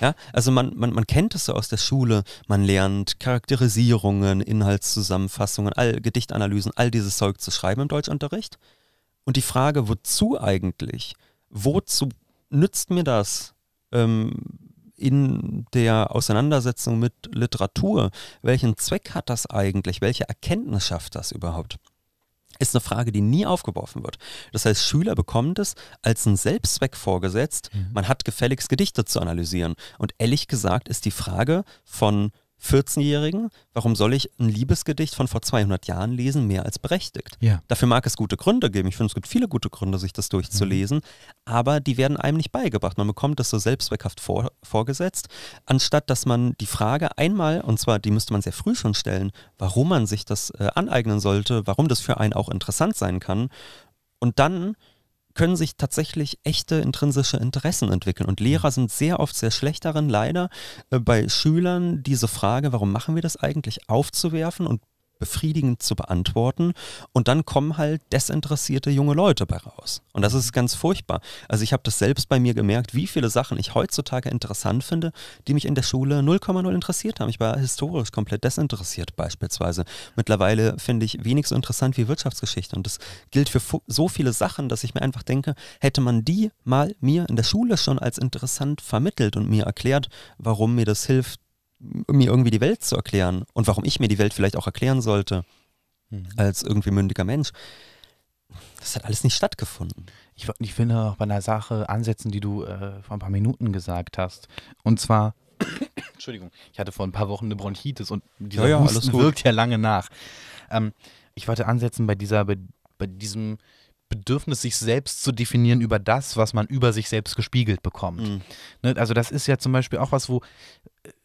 Ja, also man, man, man kennt es so aus der Schule, man lernt Charakterisierungen, Inhaltszusammenfassungen, all, Gedichtanalysen, all dieses Zeug zu schreiben im Deutschunterricht. Und die Frage, wozu eigentlich, wozu nützt mir das ähm, in der Auseinandersetzung mit Literatur? Welchen Zweck hat das eigentlich? Welche Erkenntnis schafft das überhaupt? ist eine Frage, die nie aufgeworfen wird. Das heißt, Schüler bekommen das als einen Selbstzweck vorgesetzt. Mhm. Man hat gefälligst Gedichte zu analysieren. Und ehrlich gesagt ist die Frage von 14-Jährigen, warum soll ich ein Liebesgedicht von vor 200 Jahren lesen, mehr als berechtigt? Ja. Dafür mag es gute Gründe geben. Ich finde, es gibt viele gute Gründe, sich das durchzulesen, mhm. aber die werden einem nicht beigebracht. Man bekommt das so selbstweckhaft vor, vorgesetzt, anstatt dass man die Frage einmal, und zwar die müsste man sehr früh schon stellen, warum man sich das äh, aneignen sollte, warum das für einen auch interessant sein kann. Und dann können sich tatsächlich echte intrinsische Interessen entwickeln. Und Lehrer mhm. sind sehr oft sehr schlecht darin, leider äh, bei Schülern diese Frage, warum machen wir das eigentlich, aufzuwerfen und befriedigend zu beantworten. Und dann kommen halt desinteressierte junge Leute bei raus. Und das ist ganz furchtbar. Also ich habe das selbst bei mir gemerkt, wie viele Sachen ich heutzutage interessant finde, die mich in der Schule 0,0 interessiert haben. Ich war historisch komplett desinteressiert beispielsweise. Mittlerweile finde ich wenig so interessant wie Wirtschaftsgeschichte. Und das gilt für so viele Sachen, dass ich mir einfach denke, hätte man die mal mir in der Schule schon als interessant vermittelt und mir erklärt, warum mir das hilft, mir irgendwie die Welt zu erklären und warum ich mir die Welt vielleicht auch erklären sollte mhm. als irgendwie mündiger Mensch. Das hat alles nicht stattgefunden. Ich, ich finde auch bei einer Sache ansetzen, die du äh, vor ein paar Minuten gesagt hast. Und zwar, Entschuldigung, ich hatte vor ein paar Wochen eine Bronchitis und dieser ja, ja Husten wirkt ja lange nach. Ähm, ich wollte ansetzen bei dieser, bei, bei diesem Bedürfnis, sich selbst zu definieren über das, was man über sich selbst gespiegelt bekommt. Mhm. Ne, also das ist ja zum Beispiel auch was, wo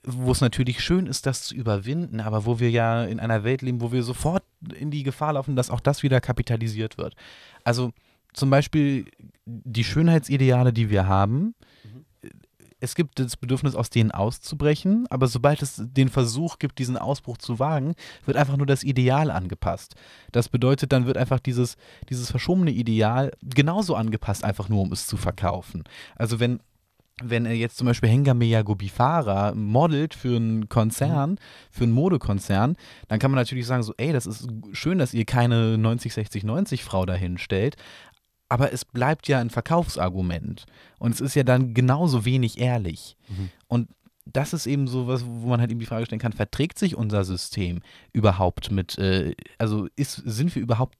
wo es natürlich schön ist, das zu überwinden, aber wo wir ja in einer Welt leben, wo wir sofort in die Gefahr laufen, dass auch das wieder kapitalisiert wird. Also zum Beispiel die Schönheitsideale, die wir haben, mhm. es gibt das Bedürfnis, aus denen auszubrechen, aber sobald es den Versuch gibt, diesen Ausbruch zu wagen, wird einfach nur das Ideal angepasst. Das bedeutet, dann wird einfach dieses, dieses verschobene Ideal genauso angepasst, einfach nur um es zu verkaufen. Also wenn wenn er jetzt zum Beispiel Hengame Yagobifara modelt für einen Konzern, mhm. für einen Modekonzern, dann kann man natürlich sagen, so, ey, das ist schön, dass ihr keine 90, 60, 90 Frau dahinstellt, aber es bleibt ja ein Verkaufsargument. Und es ist ja dann genauso wenig ehrlich. Mhm. Und das ist eben so was, wo man halt eben die Frage stellen kann, verträgt sich unser System überhaupt mit, äh, also ist, sind wir überhaupt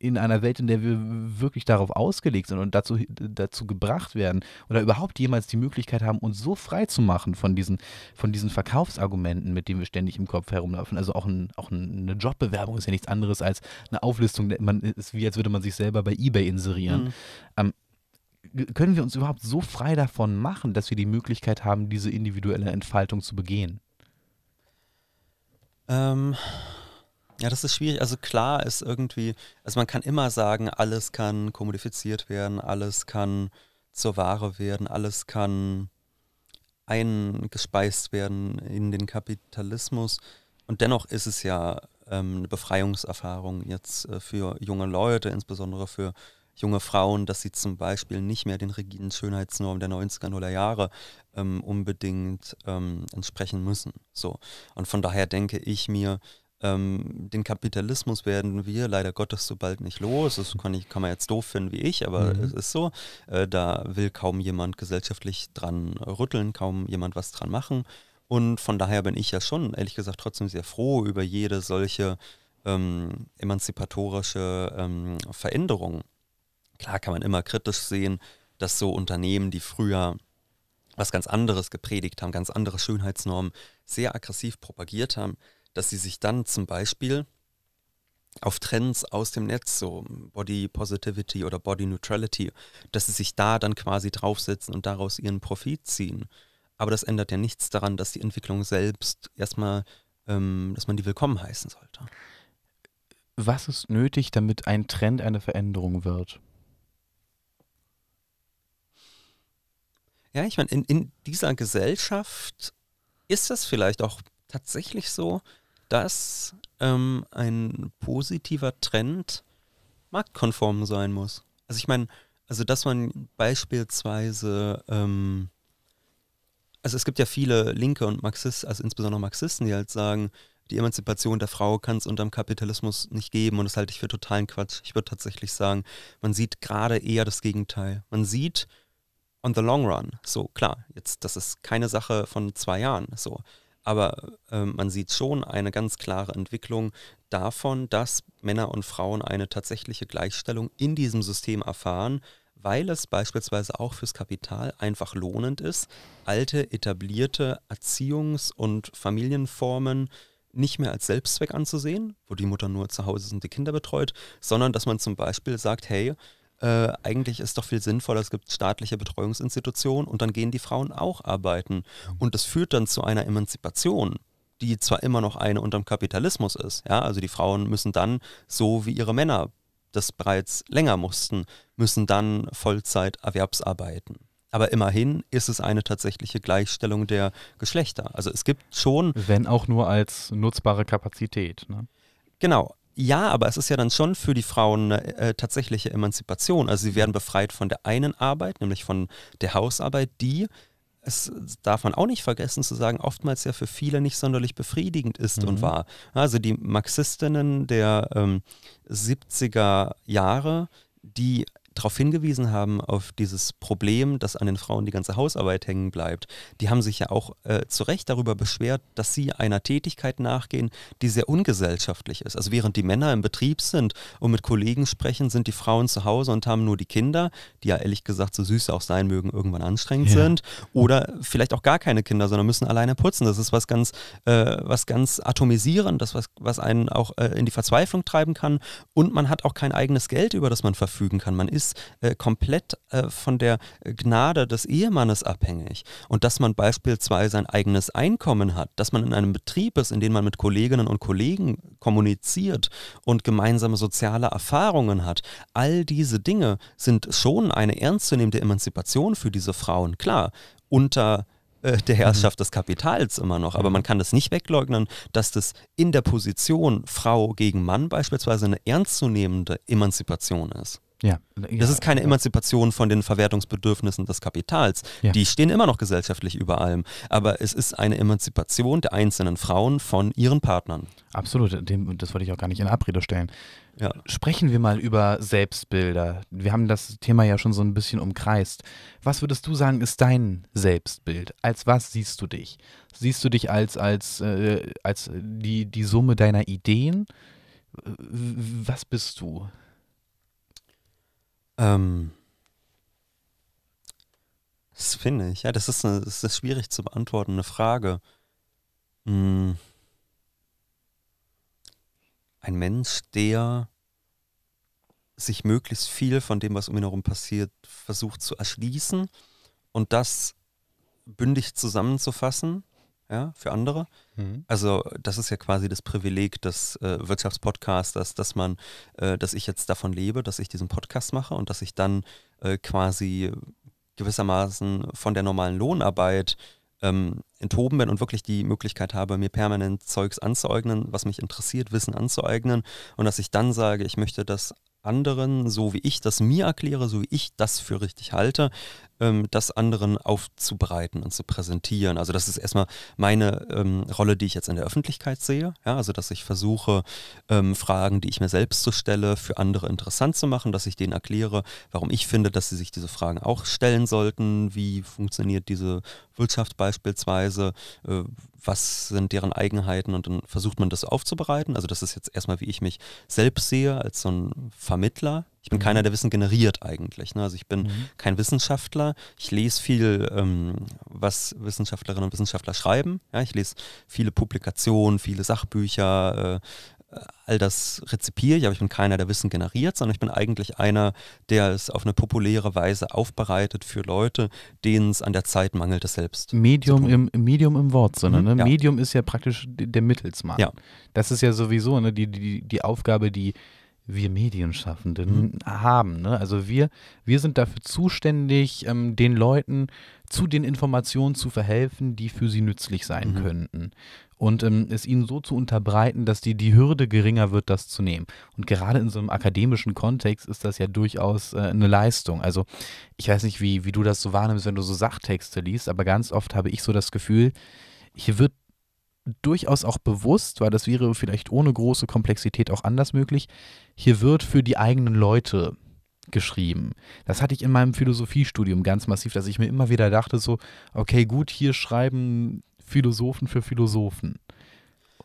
in einer Welt, in der wir wirklich darauf ausgelegt sind und dazu, dazu gebracht werden oder überhaupt jemals die Möglichkeit haben, uns so frei zu machen von diesen, von diesen Verkaufsargumenten, mit denen wir ständig im Kopf herumlaufen. Also auch, ein, auch eine Jobbewerbung ist ja nichts anderes als eine Auflistung. Man ist wie, als würde man sich selber bei eBay inserieren. Mhm. Ähm, können wir uns überhaupt so frei davon machen, dass wir die Möglichkeit haben, diese individuelle Entfaltung zu begehen? Ähm, ja, das ist schwierig. Also klar ist irgendwie, also man kann immer sagen, alles kann kommodifiziert werden, alles kann zur Ware werden, alles kann eingespeist werden in den Kapitalismus. Und dennoch ist es ja ähm, eine Befreiungserfahrung jetzt äh, für junge Leute, insbesondere für junge Frauen, dass sie zum Beispiel nicht mehr den rigiden Schönheitsnormen der 90er, 0er Jahre ähm, unbedingt ähm, entsprechen müssen. So. Und von daher denke ich mir, ähm, den Kapitalismus werden wir leider Gottes so bald nicht los. Das kann, ich, kann man jetzt doof finden wie ich, aber mhm. es ist so. Äh, da will kaum jemand gesellschaftlich dran rütteln, kaum jemand was dran machen. Und von daher bin ich ja schon, ehrlich gesagt, trotzdem sehr froh über jede solche ähm, emanzipatorische ähm, Veränderung. Klar kann man immer kritisch sehen, dass so Unternehmen, die früher was ganz anderes gepredigt haben, ganz andere Schönheitsnormen, sehr aggressiv propagiert haben, dass sie sich dann zum Beispiel auf Trends aus dem Netz, so Body Positivity oder Body Neutrality, dass sie sich da dann quasi draufsetzen und daraus ihren Profit ziehen. Aber das ändert ja nichts daran, dass die Entwicklung selbst erstmal, ähm, dass man die willkommen heißen sollte. Was ist nötig, damit ein Trend eine Veränderung wird? Ja, ich meine, in, in dieser Gesellschaft ist das vielleicht auch tatsächlich so, dass ähm, ein positiver Trend marktkonform sein muss. Also ich meine, also dass man beispielsweise, ähm, also es gibt ja viele Linke und Marxisten, also insbesondere Marxisten, die halt sagen, die Emanzipation der Frau kann es unterm Kapitalismus nicht geben und das halte ich für totalen Quatsch. Ich würde tatsächlich sagen, man sieht gerade eher das Gegenteil. Man sieht on the long run, so klar, jetzt, das ist keine Sache von zwei Jahren, so aber äh, man sieht schon eine ganz klare Entwicklung davon, dass Männer und Frauen eine tatsächliche Gleichstellung in diesem System erfahren, weil es beispielsweise auch fürs Kapital einfach lohnend ist, alte, etablierte Erziehungs- und Familienformen nicht mehr als Selbstzweck anzusehen, wo die Mutter nur zu Hause sind, die Kinder betreut, sondern dass man zum Beispiel sagt, hey, äh, eigentlich ist doch viel sinnvoller, es gibt staatliche Betreuungsinstitutionen und dann gehen die Frauen auch arbeiten. Mhm. Und das führt dann zu einer Emanzipation die zwar immer noch eine unterm Kapitalismus ist, ja, also die Frauen müssen dann so wie ihre Männer das bereits länger mussten, müssen dann Vollzeit Erwerbsarbeiten. Aber immerhin ist es eine tatsächliche Gleichstellung der Geschlechter. Also es gibt schon. Wenn auch nur als nutzbare Kapazität. Ne? Genau, ja, aber es ist ja dann schon für die Frauen eine äh, tatsächliche Emanzipation. Also sie werden befreit von der einen Arbeit, nämlich von der Hausarbeit, die, es darf man auch nicht vergessen zu sagen, oftmals ja für viele nicht sonderlich befriedigend ist mhm. und war. Also die Marxistinnen der ähm, 70er Jahre, die darauf hingewiesen haben, auf dieses Problem, dass an den Frauen die ganze Hausarbeit hängen bleibt, die haben sich ja auch äh, zu Recht darüber beschwert, dass sie einer Tätigkeit nachgehen, die sehr ungesellschaftlich ist. Also während die Männer im Betrieb sind und mit Kollegen sprechen, sind die Frauen zu Hause und haben nur die Kinder, die ja ehrlich gesagt so süß auch sein mögen, irgendwann anstrengend ja. sind. Oder vielleicht auch gar keine Kinder, sondern müssen alleine putzen. Das ist was ganz, äh, was ganz atomisierendes, was, was einen auch äh, in die Verzweiflung treiben kann. Und man hat auch kein eigenes Geld, über das man verfügen kann. Man ist ist äh, komplett äh, von der Gnade des Ehemannes abhängig. Und dass man beispielsweise ein eigenes Einkommen hat, dass man in einem Betrieb ist, in dem man mit Kolleginnen und Kollegen kommuniziert und gemeinsame soziale Erfahrungen hat, all diese Dinge sind schon eine ernstzunehmende Emanzipation für diese Frauen. Klar, unter äh, der mhm. Herrschaft des Kapitals immer noch. Aber man mhm. kann das nicht wegleugnen, dass das in der Position Frau gegen Mann beispielsweise eine ernstzunehmende Emanzipation ist. Ja. Das ist keine genau. Emanzipation von den Verwertungsbedürfnissen des Kapitals. Ja. Die stehen immer noch gesellschaftlich über allem. Aber es ist eine Emanzipation der einzelnen Frauen von ihren Partnern. Absolut, Dem, das wollte ich auch gar nicht in Abrede stellen. Ja. Sprechen wir mal über Selbstbilder. Wir haben das Thema ja schon so ein bisschen umkreist. Was würdest du sagen, ist dein Selbstbild? Als was siehst du dich? Siehst du dich als, als, äh, als die, die Summe deiner Ideen? Was bist du? Ähm, das finde ich, ja, das ist, eine, das ist schwierig zu beantworten, eine Frage. Hm. Ein Mensch, der sich möglichst viel von dem, was um ihn herum passiert, versucht zu erschließen und das bündig zusammenzufassen ja, für andere. Mhm. Also das ist ja quasi das Privileg des äh, Wirtschaftspodcasters, dass man, äh, dass ich jetzt davon lebe, dass ich diesen Podcast mache und dass ich dann äh, quasi gewissermaßen von der normalen Lohnarbeit ähm, enthoben bin und wirklich die Möglichkeit habe, mir permanent Zeugs anzueignen, was mich interessiert, Wissen anzueignen und dass ich dann sage, ich möchte das anderen, so wie ich das mir erkläre, so wie ich das für richtig halte, ähm, das anderen aufzubereiten und zu präsentieren. Also das ist erstmal meine ähm, Rolle, die ich jetzt in der Öffentlichkeit sehe. Ja, also dass ich versuche, ähm, Fragen, die ich mir selbst so stelle, für andere interessant zu machen, dass ich denen erkläre, warum ich finde, dass sie sich diese Fragen auch stellen sollten. Wie funktioniert diese Wirtschaft beispielsweise? Äh, was sind deren Eigenheiten? Und dann versucht man das aufzubereiten. Also das ist jetzt erstmal, wie ich mich selbst sehe, als so ein Vermittler ich bin mhm. keiner, der Wissen generiert eigentlich. Ne? Also ich bin mhm. kein Wissenschaftler. Ich lese viel, ähm, was Wissenschaftlerinnen und Wissenschaftler schreiben. Ja, ich lese viele Publikationen, viele Sachbücher, äh, all das rezipiere ich, aber ich bin keiner, der Wissen generiert, sondern ich bin eigentlich einer, der es auf eine populäre Weise aufbereitet für Leute, denen es an der Zeit mangelt, es selbst. Medium im, Medium im Wortsinne. Mhm, ne? ja. Medium ist ja praktisch der Mittelsmann. Ja. Das ist ja sowieso ne, die, die, die Aufgabe, die wir Medienschaffenden mhm. haben. Ne? Also wir, wir sind dafür zuständig, ähm, den Leuten zu den Informationen zu verhelfen, die für sie nützlich sein mhm. könnten. Und ähm, es ihnen so zu unterbreiten, dass die, die Hürde geringer wird, das zu nehmen. Und gerade in so einem akademischen Kontext ist das ja durchaus äh, eine Leistung. Also ich weiß nicht, wie, wie du das so wahrnimmst, wenn du so Sachtexte liest, aber ganz oft habe ich so das Gefühl, hier wird durchaus auch bewusst, weil das wäre vielleicht ohne große Komplexität auch anders möglich, hier wird für die eigenen Leute geschrieben. Das hatte ich in meinem Philosophiestudium ganz massiv, dass ich mir immer wieder dachte, so, okay, gut, hier schreiben Philosophen für Philosophen.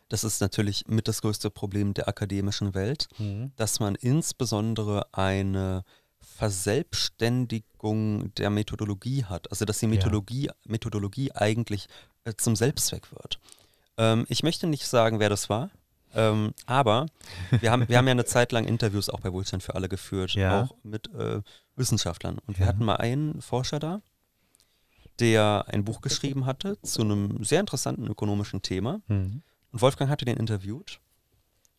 Das ist natürlich mit das größte Problem der akademischen Welt, mhm. dass man insbesondere eine Verselbstständigung der Methodologie hat, also dass die Methodologie, ja. Methodologie eigentlich äh, zum Selbstzweck wird. Ähm, ich möchte nicht sagen, wer das war. Ähm, aber wir haben, wir haben ja eine Zeit lang Interviews auch bei Wohlstand für alle geführt, ja. auch mit äh, Wissenschaftlern. Und wir ja. hatten mal einen Forscher da, der ein Buch geschrieben hatte zu einem sehr interessanten ökonomischen Thema. Mhm. Und Wolfgang hatte den interviewt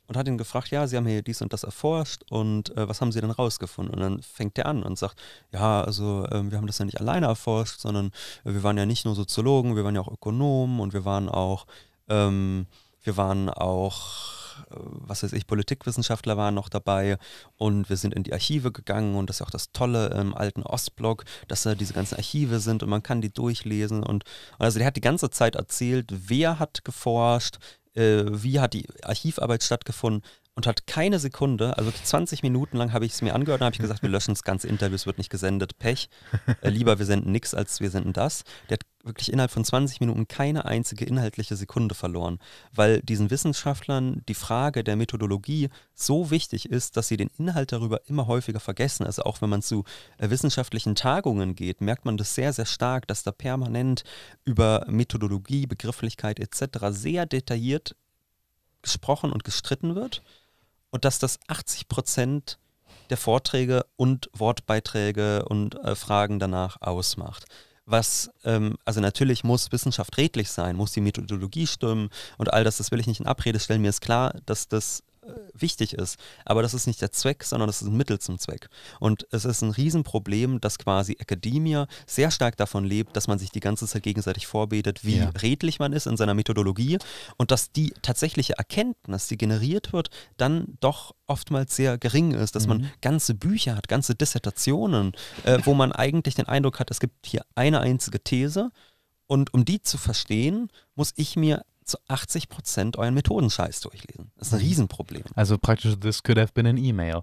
und hat ihn gefragt, ja, Sie haben hier dies und das erforscht und äh, was haben Sie denn rausgefunden? Und dann fängt er an und sagt, ja, also äh, wir haben das ja nicht alleine erforscht, sondern äh, wir waren ja nicht nur Soziologen, wir waren ja auch Ökonomen und wir waren auch ähm, wir waren auch, äh, was weiß ich, Politikwissenschaftler waren noch dabei und wir sind in die Archive gegangen und das ist auch das Tolle im alten Ostblock, dass da diese ganzen Archive sind und man kann die durchlesen und also der hat die ganze Zeit erzählt, wer hat geforscht, äh, wie hat die Archivarbeit stattgefunden, und hat keine Sekunde, also 20 Minuten lang habe ich es mir angehört und habe ich gesagt, wir löschen das ganze Interview, es wird nicht gesendet, Pech. Äh, lieber wir senden nichts, als wir senden das. Der hat wirklich innerhalb von 20 Minuten keine einzige inhaltliche Sekunde verloren, weil diesen Wissenschaftlern die Frage der Methodologie so wichtig ist, dass sie den Inhalt darüber immer häufiger vergessen. Also auch wenn man zu äh, wissenschaftlichen Tagungen geht, merkt man das sehr, sehr stark, dass da permanent über Methodologie, Begrifflichkeit etc. sehr detailliert gesprochen und gestritten wird und dass das 80 Prozent der Vorträge und Wortbeiträge und äh, Fragen danach ausmacht. Was, ähm, also natürlich muss Wissenschaft redlich sein, muss die Methodologie stimmen und all das, das will ich nicht in Abrede stellen. Mir ist klar, dass das äh, wichtig ist. Aber das ist nicht der Zweck, sondern das ist ein Mittel zum Zweck. Und es ist ein Riesenproblem, dass quasi Akademie sehr stark davon lebt, dass man sich die ganze Zeit gegenseitig vorbetet, wie ja. redlich man ist in seiner Methodologie und dass die tatsächliche Erkenntnis, die generiert wird, dann doch oftmals sehr gering ist, dass mhm. man ganze Bücher hat, ganze Dissertationen, äh, wo man eigentlich den Eindruck hat, es gibt hier eine einzige These und um die zu verstehen, muss ich mir zu 80 Prozent euren Methodenscheiß durchlesen. Das ist ein mhm. Riesenproblem. Also praktisch, this could have been an email.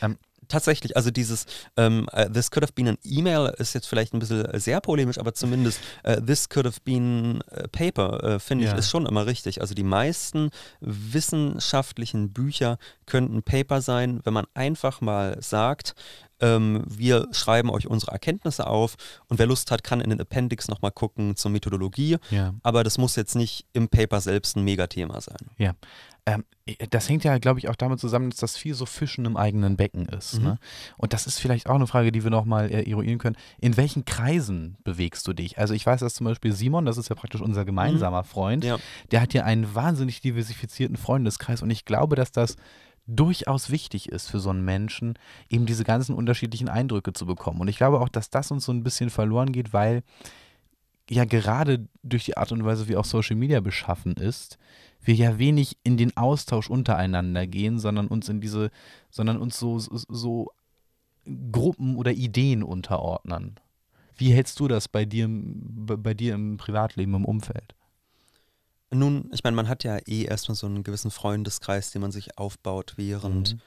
Um ähm, tatsächlich, also dieses um, ähm, uh, äh, This could have been an email ist jetzt vielleicht ein bisschen äh, sehr polemisch, aber zumindest uh, This could have been a paper, finde yeah. ich, ist schon immer richtig. Also die meisten wissenschaftlichen Bücher könnten Paper sein, wenn man einfach mal sagt, ähm, wir schreiben euch unsere Erkenntnisse auf und wer Lust hat, kann in den Appendix nochmal gucken zur Methodologie. Ja. Aber das muss jetzt nicht im Paper selbst ein Megathema sein. Ja. Ähm, das hängt ja, glaube ich, auch damit zusammen, dass das viel so Fischen im eigenen Becken ist. Ne? Mhm. Ne? Und das ist vielleicht auch eine Frage, die wir nochmal äh, eruieren können. In welchen Kreisen bewegst du dich? Also ich weiß, dass zum Beispiel Simon, das ist ja praktisch unser gemeinsamer mhm. Freund, ja. der hat ja einen wahnsinnig diversifizierten Freundeskreis und ich glaube, dass das durchaus wichtig ist für so einen Menschen, eben diese ganzen unterschiedlichen Eindrücke zu bekommen. Und ich glaube auch, dass das uns so ein bisschen verloren geht, weil ja gerade durch die Art und Weise, wie auch Social Media beschaffen ist, wir ja wenig in den Austausch untereinander gehen, sondern uns in diese, sondern uns so, so, so Gruppen oder Ideen unterordnen. Wie hältst du das bei dir, bei dir im Privatleben, im Umfeld? Nun, ich meine, man hat ja eh erstmal so einen gewissen Freundeskreis, den man sich aufbaut während mhm.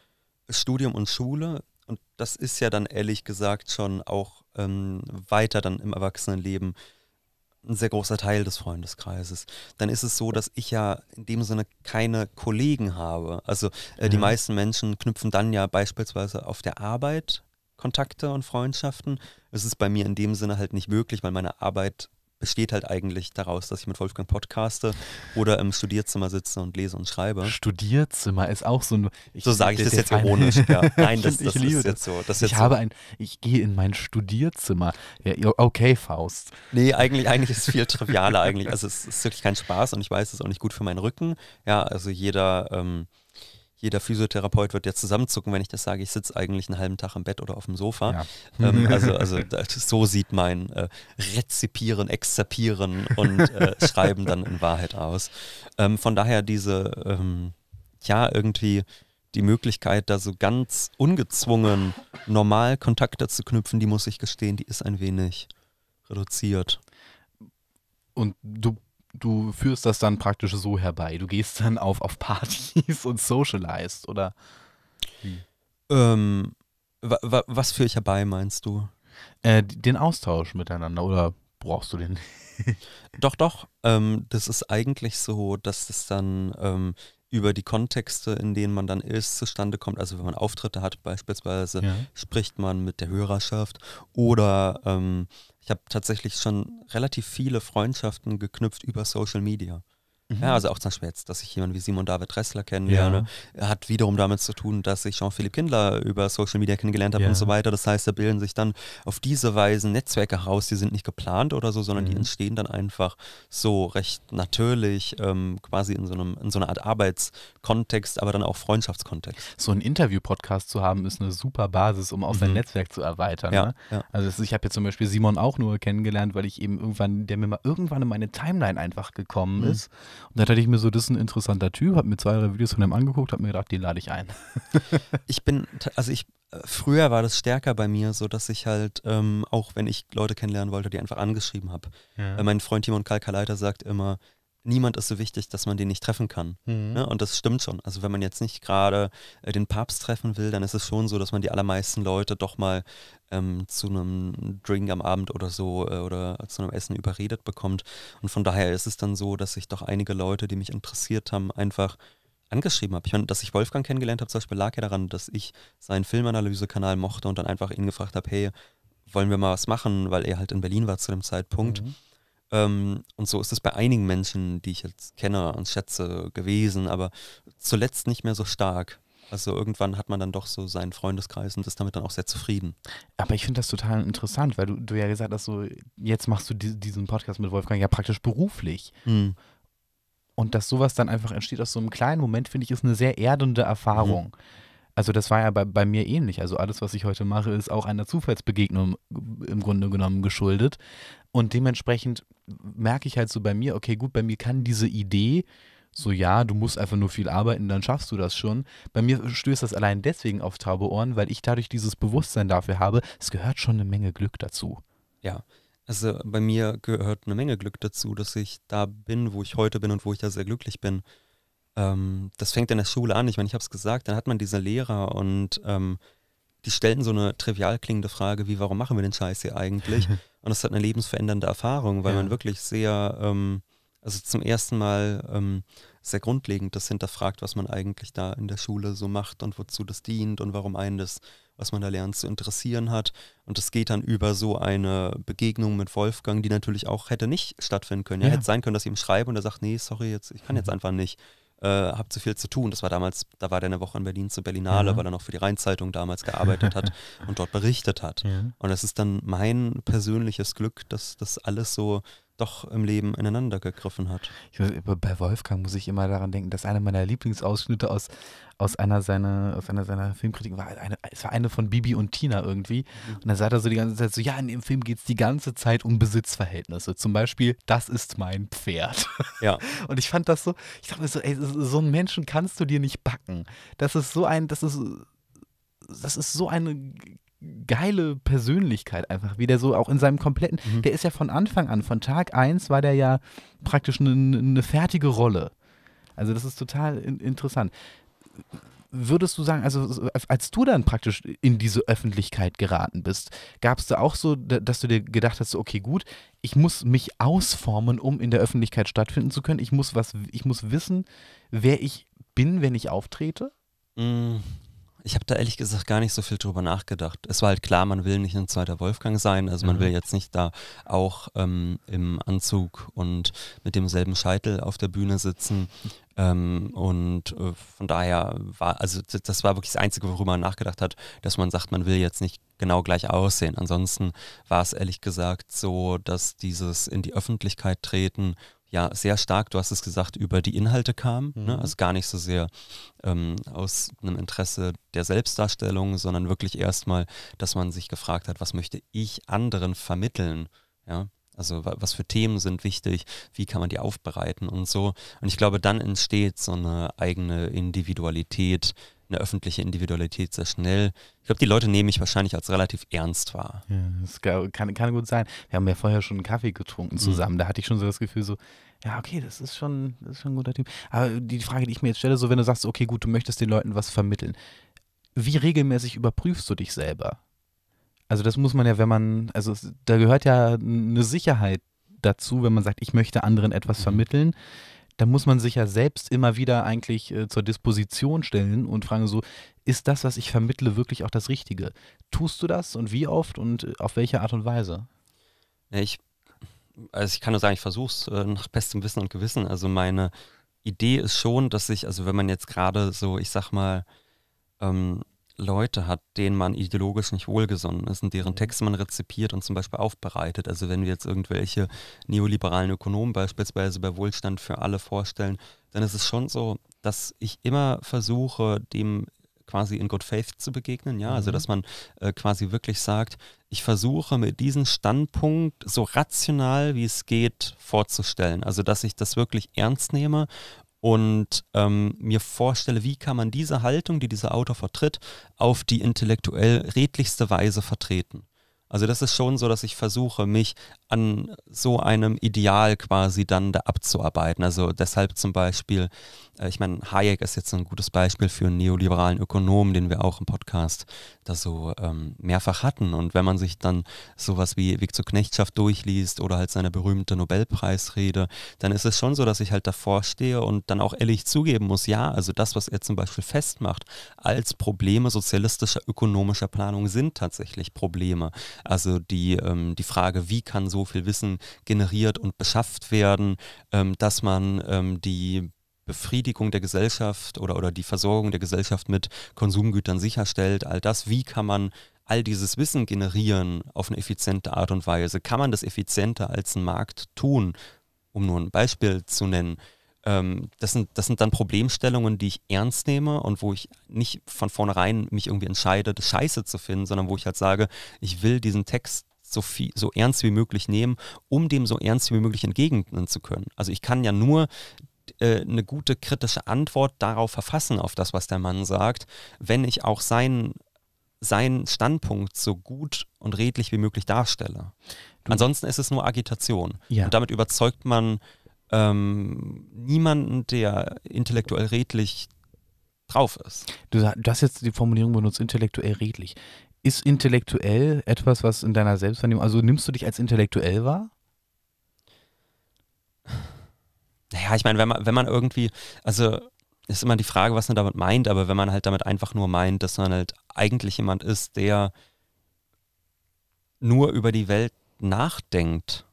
Studium und Schule. Und das ist ja dann ehrlich gesagt schon auch ähm, weiter dann im Erwachsenenleben ein sehr großer Teil des Freundeskreises. Dann ist es so, dass ich ja in dem Sinne keine Kollegen habe. Also äh, mhm. die meisten Menschen knüpfen dann ja beispielsweise auf der Arbeit Kontakte und Freundschaften. Es ist bei mir in dem Sinne halt nicht möglich, weil meine Arbeit steht halt eigentlich daraus, dass ich mit Wolfgang podcaste oder im Studierzimmer sitze und lese und schreibe. Studierzimmer ist auch so ein. Ich, so sage ich das jetzt ironisch. ja. Nein, das, das ist das. jetzt so. Jetzt ich so. habe ein. Ich gehe in mein Studierzimmer. Ja, okay, Faust. Nee, eigentlich, eigentlich ist es viel trivialer. eigentlich. Also, es ist wirklich kein Spaß und ich weiß, es ist auch nicht gut für meinen Rücken. Ja, also jeder. Ähm, jeder Physiotherapeut wird ja zusammenzucken, wenn ich das sage, ich sitze eigentlich einen halben Tag im Bett oder auf dem Sofa. Ja. Ähm, also, also so sieht mein äh, Rezipieren, Exerpieren und äh, Schreiben dann in Wahrheit aus. Ähm, von daher diese, ähm, ja, irgendwie die Möglichkeit, da so ganz ungezwungen normal Kontakte zu knüpfen, die muss ich gestehen, die ist ein wenig reduziert. Und du du führst das dann praktisch so herbei. Du gehst dann auf, auf Partys und socialized, oder? Ähm, wa, wa, was führe ich herbei, meinst du? Äh, den Austausch miteinander, oder brauchst du den? doch, doch. Ähm, das ist eigentlich so, dass es das dann ähm, über die Kontexte, in denen man dann ist, zustande kommt. Also wenn man Auftritte hat beispielsweise, ja. spricht man mit der Hörerschaft oder ähm, ich habe tatsächlich schon relativ viele Freundschaften geknüpft über Social Media. Mhm. Ja, also auch zum Beispiel jetzt, dass ich jemanden wie Simon David Ressler kennenlerne, ja. hat wiederum damit zu tun, dass ich jean philippe Kindler über Social Media kennengelernt habe ja. und so weiter. Das heißt, da bilden sich dann auf diese Weise Netzwerke heraus, die sind nicht geplant oder so, sondern mhm. die entstehen dann einfach so recht natürlich, ähm, quasi in so, einem, in so einer Art Arbeitskontext, aber dann auch Freundschaftskontext. So ein Interview-Podcast zu haben, ist eine super Basis, um auch mhm. sein Netzwerk zu erweitern. Ja, ne? Also ich habe jetzt zum Beispiel Simon auch nur kennengelernt, weil ich eben irgendwann, der mir mal irgendwann in meine Timeline einfach gekommen mhm. ist. Und dann dachte ich mir so, das ist ein interessanter Typ, habe mir zwei, drei Videos von ihm angeguckt, habe mir gedacht, den lade ich ein. ich bin, also ich, äh, früher war das stärker bei mir, so dass ich halt, ähm, auch wenn ich Leute kennenlernen wollte, die einfach angeschrieben habe. Ja. mein Freund Timon Kalkaleiter sagt immer, niemand ist so wichtig, dass man den nicht treffen kann. Mhm. Ne? Und das stimmt schon. Also wenn man jetzt nicht gerade äh, den Papst treffen will, dann ist es schon so, dass man die allermeisten Leute doch mal ähm, zu einem Drink am Abend oder so äh, oder zu einem Essen überredet bekommt. Und von daher ist es dann so, dass ich doch einige Leute, die mich interessiert haben, einfach angeschrieben habe. Ich meine, dass ich Wolfgang kennengelernt habe, zum Beispiel lag ja daran, dass ich seinen Filmanalysekanal mochte und dann einfach ihn gefragt habe, hey, wollen wir mal was machen, weil er halt in Berlin war zu dem Zeitpunkt. Mhm. Ähm, und so ist es bei einigen Menschen, die ich jetzt kenne und schätze, gewesen, aber zuletzt nicht mehr so stark. Also irgendwann hat man dann doch so seinen Freundeskreis und ist damit dann auch sehr zufrieden. Aber ich finde das total interessant, weil du, du ja gesagt hast, so jetzt machst du die, diesen Podcast mit Wolfgang ja praktisch beruflich. Mhm. Und dass sowas dann einfach entsteht aus so einem kleinen Moment, finde ich, ist eine sehr erdende Erfahrung. Mhm. Also das war ja bei, bei mir ähnlich. Also alles, was ich heute mache, ist auch einer Zufallsbegegnung im Grunde genommen geschuldet. Und dementsprechend merke ich halt so bei mir, okay, gut, bei mir kann diese Idee, so ja, du musst einfach nur viel arbeiten, dann schaffst du das schon. Bei mir stößt das allein deswegen auf taube Ohren, weil ich dadurch dieses Bewusstsein dafür habe, es gehört schon eine Menge Glück dazu. Ja, also bei mir gehört eine Menge Glück dazu, dass ich da bin, wo ich heute bin und wo ich da sehr glücklich bin. Ähm, das fängt in der Schule an, ich meine, ich habe es gesagt, dann hat man diese Lehrer und ähm, die stellten so eine trivial klingende Frage wie, warum machen wir den Scheiß hier eigentlich? Und das hat eine lebensverändernde Erfahrung, weil ja. man wirklich sehr, ähm, also zum ersten Mal ähm, sehr grundlegend das hinterfragt, was man eigentlich da in der Schule so macht und wozu das dient und warum einen das, was man da lernt, zu interessieren hat. Und das geht dann über so eine Begegnung mit Wolfgang, die natürlich auch hätte nicht stattfinden können. Ja, ja. Hätte sein können, dass ich ihm schreibe und er sagt, nee, sorry, jetzt, ich kann jetzt mhm. einfach nicht äh, habe zu viel zu tun. Das war damals, da war der eine Woche in Berlin zur Berlinale, ja. weil er noch für die Rheinzeitung damals gearbeitet hat und dort berichtet hat. Ja. Und es ist dann mein persönliches Glück, dass das alles so doch im Leben ineinander gegriffen hat. Weiß, bei Wolfgang muss ich immer daran denken, dass einer meiner Lieblingsausschnitte aus, aus einer seiner, aus einer seiner Filmkritiken war, eine, es war eine von Bibi und Tina irgendwie. Mhm. Und dann sagt er so die ganze Zeit so, ja, in dem Film geht es die ganze Zeit um Besitzverhältnisse. Zum Beispiel, das ist mein Pferd. Ja. Und ich fand das so, ich dachte mir so, ey, so einen Menschen kannst du dir nicht backen. Das ist so ein, das ist das ist so eine geile Persönlichkeit einfach, wie der so auch in seinem kompletten, mhm. der ist ja von Anfang an, von Tag 1 war der ja praktisch eine, eine fertige Rolle. Also das ist total in, interessant. Würdest du sagen, also als du dann praktisch in diese Öffentlichkeit geraten bist, gab es da auch so, dass du dir gedacht hast, okay, gut, ich muss mich ausformen, um in der Öffentlichkeit stattfinden zu können. Ich muss was, ich muss wissen, wer ich bin, wenn ich auftrete? Mhm. Ich habe da ehrlich gesagt gar nicht so viel drüber nachgedacht. Es war halt klar, man will nicht ein zweiter Wolfgang sein. Also man will mhm. jetzt nicht da auch ähm, im Anzug und mit demselben Scheitel auf der Bühne sitzen. Ähm, und äh, von daher war, also das war wirklich das Einzige, worüber man nachgedacht hat, dass man sagt, man will jetzt nicht genau gleich aussehen. Ansonsten war es ehrlich gesagt so, dass dieses in die Öffentlichkeit treten ja sehr stark, du hast es gesagt, über die Inhalte kam. Ne? Mhm. Ne? Also gar nicht so sehr ähm, aus einem Interesse der Selbstdarstellung, sondern wirklich erstmal, dass man sich gefragt hat, was möchte ich anderen vermitteln? Ja? Also was für Themen sind wichtig, wie kann man die aufbereiten und so. Und ich glaube, dann entsteht so eine eigene Individualität, eine öffentliche Individualität sehr schnell. Ich glaube, die Leute nehmen mich wahrscheinlich als relativ ernst wahr. Ja, das kann, kann gut sein. Wir haben ja vorher schon einen Kaffee getrunken mhm. zusammen. Mhm. Da hatte ich schon so das Gefühl, so, ja, okay, das ist, schon, das ist schon ein guter Typ. Aber die Frage, die ich mir jetzt stelle, so wenn du sagst, okay, gut, du möchtest den Leuten was vermitteln, wie regelmäßig überprüfst du dich selber? Also das muss man ja, wenn man, also da gehört ja eine Sicherheit dazu, wenn man sagt, ich möchte anderen etwas mhm. vermitteln da muss man sich ja selbst immer wieder eigentlich äh, zur Disposition stellen und fragen so, ist das, was ich vermittle, wirklich auch das Richtige? Tust du das und wie oft und äh, auf welche Art und Weise? Ich, also ich kann nur sagen, ich versuche es äh, nach bestem Wissen und Gewissen. Also meine Idee ist schon, dass ich, also wenn man jetzt gerade so, ich sag mal, ähm, Leute hat, denen man ideologisch nicht wohlgesonnen ist und deren mhm. Texte man rezipiert und zum Beispiel aufbereitet. Also wenn wir jetzt irgendwelche neoliberalen Ökonomen beispielsweise bei Wohlstand für alle vorstellen, dann ist es schon so, dass ich immer versuche, dem quasi in Good Faith zu begegnen, ja, also mhm. dass man äh, quasi wirklich sagt, ich versuche mir diesen Standpunkt so rational wie es geht vorzustellen, also dass ich das wirklich ernst nehme und ähm, mir vorstelle, wie kann man diese Haltung, die dieser Autor vertritt, auf die intellektuell redlichste Weise vertreten. Also das ist schon so, dass ich versuche, mich an so einem Ideal quasi dann da abzuarbeiten. Also deshalb zum Beispiel, äh, ich meine, Hayek ist jetzt ein gutes Beispiel für einen neoliberalen Ökonomen, den wir auch im Podcast da so ähm, mehrfach hatten. Und wenn man sich dann sowas wie Weg zur Knechtschaft durchliest oder halt seine berühmte Nobelpreisrede, dann ist es schon so, dass ich halt davor stehe und dann auch ehrlich zugeben muss, ja, also das, was er zum Beispiel festmacht, als Probleme sozialistischer ökonomischer Planung sind tatsächlich Probleme. Also die, ähm, die Frage, wie kann so viel Wissen generiert und beschafft werden, ähm, dass man ähm, die Befriedigung der Gesellschaft oder, oder die Versorgung der Gesellschaft mit Konsumgütern sicherstellt, all das, wie kann man all dieses Wissen generieren auf eine effiziente Art und Weise? Kann man das effizienter als ein Markt tun? Um nur ein Beispiel zu nennen. Ähm, das, sind, das sind dann Problemstellungen, die ich ernst nehme und wo ich nicht von vornherein mich irgendwie entscheide, das scheiße zu finden, sondern wo ich halt sage, ich will diesen Text so, viel, so ernst wie möglich nehmen, um dem so ernst wie möglich entgegnen zu können. Also ich kann ja nur äh, eine gute kritische Antwort darauf verfassen, auf das, was der Mann sagt, wenn ich auch seinen, seinen Standpunkt so gut und redlich wie möglich darstelle. Du. Ansonsten ist es nur Agitation. Ja. Und damit überzeugt man ähm, niemanden, der intellektuell redlich drauf ist. Du, du, hast jetzt die Formulierung benutzt, intellektuell redlich ist intellektuell etwas, was in deiner Selbstvernehmung, also nimmst du dich als intellektuell wahr? Naja, ich meine, wenn man, wenn man irgendwie, also ist immer die Frage, was man damit meint, aber wenn man halt damit einfach nur meint, dass man halt eigentlich jemand ist, der nur über die Welt nachdenkt,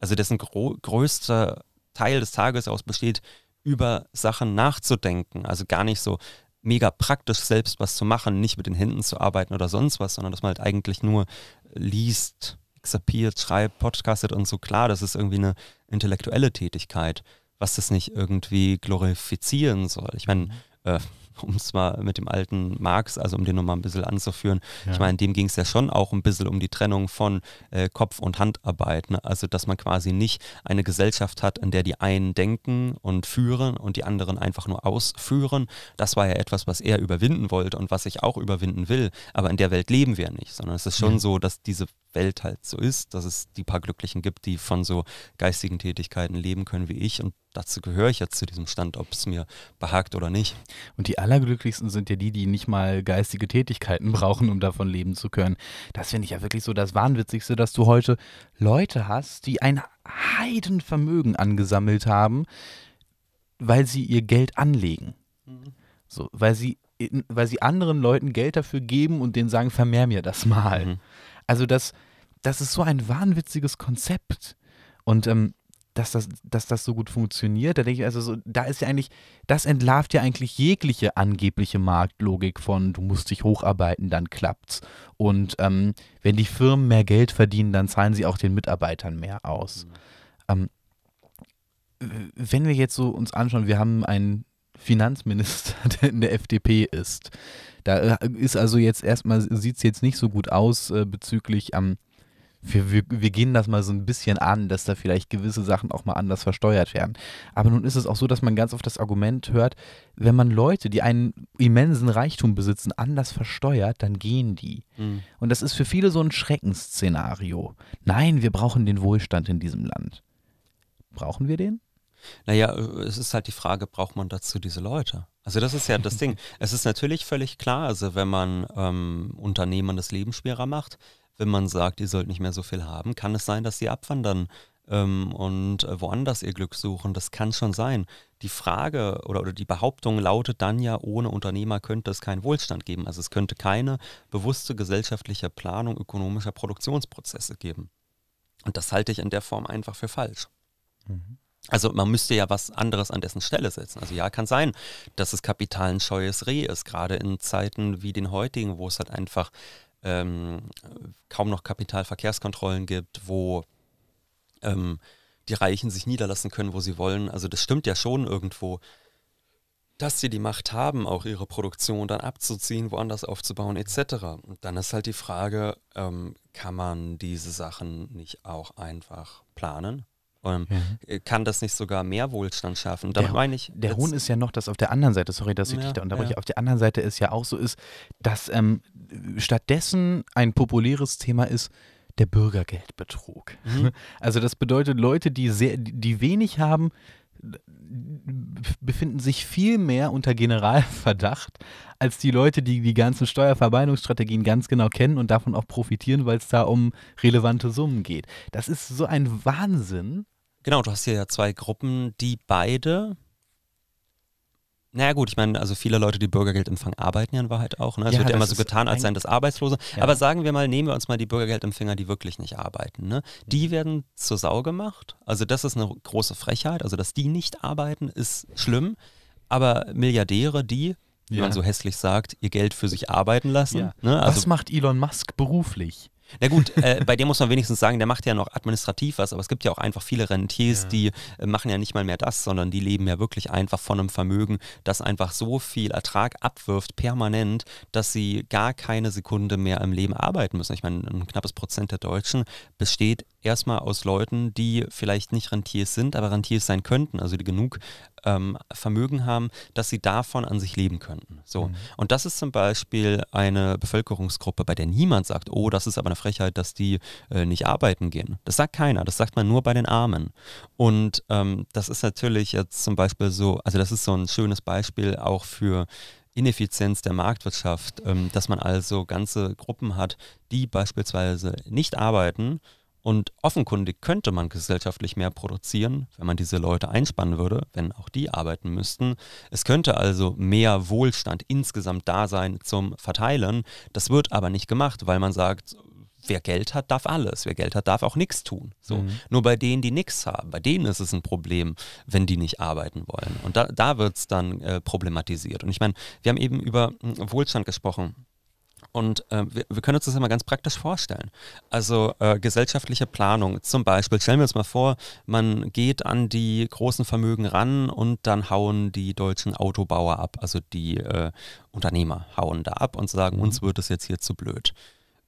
also dessen größter Teil des Tages aus besteht, über Sachen nachzudenken, also gar nicht so mega praktisch, selbst was zu machen, nicht mit den Händen zu arbeiten oder sonst was, sondern dass man halt eigentlich nur liest, exerpiert, schreibt, podcastet und so. Klar, das ist irgendwie eine intellektuelle Tätigkeit, was das nicht irgendwie glorifizieren soll. Ich meine, äh, um es mal mit dem alten Marx, also um den nochmal ein bisschen anzuführen. Ja. Ich meine, dem ging es ja schon auch ein bisschen um die Trennung von äh, Kopf- und Handarbeit. Ne? Also, dass man quasi nicht eine Gesellschaft hat, in der die einen denken und führen und die anderen einfach nur ausführen. Das war ja etwas, was er überwinden wollte und was ich auch überwinden will. Aber in der Welt leben wir nicht, sondern es ist schon ja. so, dass diese Welt halt so ist, dass es die paar Glücklichen gibt, die von so geistigen Tätigkeiten leben können wie ich. Und dazu gehöre ich jetzt zu diesem Stand, ob es mir behagt oder nicht. Und die Allerglücklichsten sind ja die, die nicht mal geistige Tätigkeiten brauchen, um davon leben zu können. Das finde ich ja wirklich so das Wahnwitzigste, dass du heute Leute hast, die ein Heidenvermögen angesammelt haben, weil sie ihr Geld anlegen. Mhm. So, weil sie weil sie anderen Leuten Geld dafür geben und denen sagen, vermehr mir das mal. Mhm. Also das, das ist so ein wahnwitziges Konzept. Und ähm, dass das, dass das so gut funktioniert, da denke ich, also so, da ist ja eigentlich, das entlarvt ja eigentlich jegliche angebliche Marktlogik von, du musst dich hocharbeiten, dann klappt's. Und ähm, wenn die Firmen mehr Geld verdienen, dann zahlen sie auch den Mitarbeitern mehr aus. Mhm. Ähm, wenn wir jetzt so uns anschauen, wir haben ein Finanzminister in der FDP ist. Da äh, ist also jetzt erstmal, sieht es jetzt nicht so gut aus äh, bezüglich am. Ähm, wir, wir, wir, gehen das mal so ein bisschen an, dass da vielleicht gewisse Sachen auch mal anders versteuert werden. Aber nun ist es auch so, dass man ganz oft das Argument hört, wenn man Leute, die einen immensen Reichtum besitzen, anders versteuert, dann gehen die. Mhm. Und das ist für viele so ein Schreckensszenario. Nein, wir brauchen den Wohlstand in diesem Land. Brauchen wir den? Naja, äh, es ist halt die Frage, braucht man dazu diese Leute? Also das ist ja das Ding. Es ist natürlich völlig klar, also wenn man ähm, Unternehmen das Leben schwerer macht, wenn man sagt, ihr sollt nicht mehr so viel haben, kann es sein, dass sie abwandern ähm, und äh, woanders ihr Glück suchen. Das kann schon sein. Die Frage oder, oder die Behauptung lautet dann ja, ohne Unternehmer könnte es keinen Wohlstand geben. Also es könnte keine bewusste gesellschaftliche Planung ökonomischer Produktionsprozesse geben. Und das halte ich in der Form einfach für falsch. Mhm. Also man müsste ja was anderes an dessen Stelle setzen. Also ja, kann sein, dass es scheues Reh ist, gerade in Zeiten wie den heutigen, wo es halt einfach ähm, kaum noch Kapitalverkehrskontrollen gibt, wo ähm, die Reichen sich niederlassen können, wo sie wollen. Also das stimmt ja schon irgendwo, dass sie die Macht haben, auch ihre Produktion dann abzuziehen, woanders aufzubauen etc. Und dann ist halt die Frage, ähm, kann man diese Sachen nicht auch einfach planen? Ähm, ja. Äh, kann das nicht sogar mehr Wohlstand schaffen? Da der, meine ich der Hohn ist ja noch, dass auf der anderen Seite, sorry, dass ich ja, dich da unterbreche, ja. auf der anderen Seite ist ja auch so ist, dass ähm, stattdessen ein populäres Thema ist, der Bürgergeldbetrug. Mhm. Also das bedeutet, Leute, die sehr, die wenig haben, befinden sich viel mehr unter Generalverdacht als die Leute, die die ganzen Steuervermeidungsstrategien ganz genau kennen und davon auch profitieren, weil es da um relevante Summen geht. Das ist so ein Wahnsinn. Genau, du hast hier ja zwei Gruppen, die beide naja gut, ich meine, also viele Leute, die Bürgergeld empfangen, arbeiten ja in Wahrheit auch. Ne? Es ja, wird ja immer so getan, als seien das Arbeitslose. Ja. Aber sagen wir mal, nehmen wir uns mal die Bürgergeldempfänger, die wirklich nicht arbeiten. Ne? Die mhm. werden zur Sau gemacht. Also das ist eine große Frechheit. Also dass die nicht arbeiten, ist schlimm. Aber Milliardäre, die, wie man so hässlich sagt, ihr Geld für sich arbeiten lassen. Ne? Also, Was macht Elon Musk beruflich? Na gut, äh, bei dem muss man wenigstens sagen, der macht ja noch administrativ was, aber es gibt ja auch einfach viele Rentiers, ja. die äh, machen ja nicht mal mehr das, sondern die leben ja wirklich einfach von einem Vermögen, das einfach so viel Ertrag abwirft, permanent, dass sie gar keine Sekunde mehr im Leben arbeiten müssen. Ich meine, ein knappes Prozent der Deutschen besteht erstmal aus Leuten, die vielleicht nicht Rentiers sind, aber Rentiers sein könnten, also die genug ähm, Vermögen haben, dass sie davon an sich leben könnten. So. Mhm. Und das ist zum Beispiel eine Bevölkerungsgruppe, bei der niemand sagt, oh, das ist aber eine Frechheit, dass die äh, nicht arbeiten gehen. Das sagt keiner, das sagt man nur bei den Armen. Und ähm, das ist natürlich jetzt zum Beispiel so, also das ist so ein schönes Beispiel auch für Ineffizienz der Marktwirtschaft, ähm, dass man also ganze Gruppen hat, die beispielsweise nicht arbeiten, und offenkundig könnte man gesellschaftlich mehr produzieren, wenn man diese Leute einspannen würde, wenn auch die arbeiten müssten. Es könnte also mehr Wohlstand insgesamt da sein zum Verteilen. Das wird aber nicht gemacht, weil man sagt, wer Geld hat, darf alles. Wer Geld hat, darf auch nichts tun. So. Mhm. Nur bei denen, die nichts haben, bei denen ist es ein Problem, wenn die nicht arbeiten wollen. Und da, da wird es dann äh, problematisiert. Und ich meine, wir haben eben über hm, Wohlstand gesprochen. Und äh, wir, wir, können uns das ja mal ganz praktisch vorstellen. Also äh, gesellschaftliche Planung zum Beispiel. Stellen wir uns mal vor, man geht an die großen Vermögen ran und dann hauen die deutschen Autobauer ab. Also die äh, Unternehmer hauen da ab und sagen, mhm. uns wird es jetzt hier zu blöd.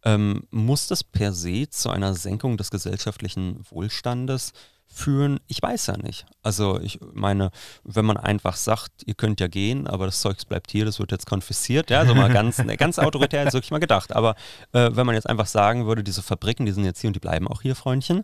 Ähm, muss das per se zu einer Senkung des gesellschaftlichen Wohlstandes fühlen, ich weiß ja nicht. Also ich meine, wenn man einfach sagt, ihr könnt ja gehen, aber das Zeug bleibt hier, das wird jetzt konfisziert, ja, also mal ganz, ganz autoritär ist wirklich mal gedacht. Aber äh, wenn man jetzt einfach sagen würde, diese Fabriken, die sind jetzt hier und die bleiben auch hier, Freundchen,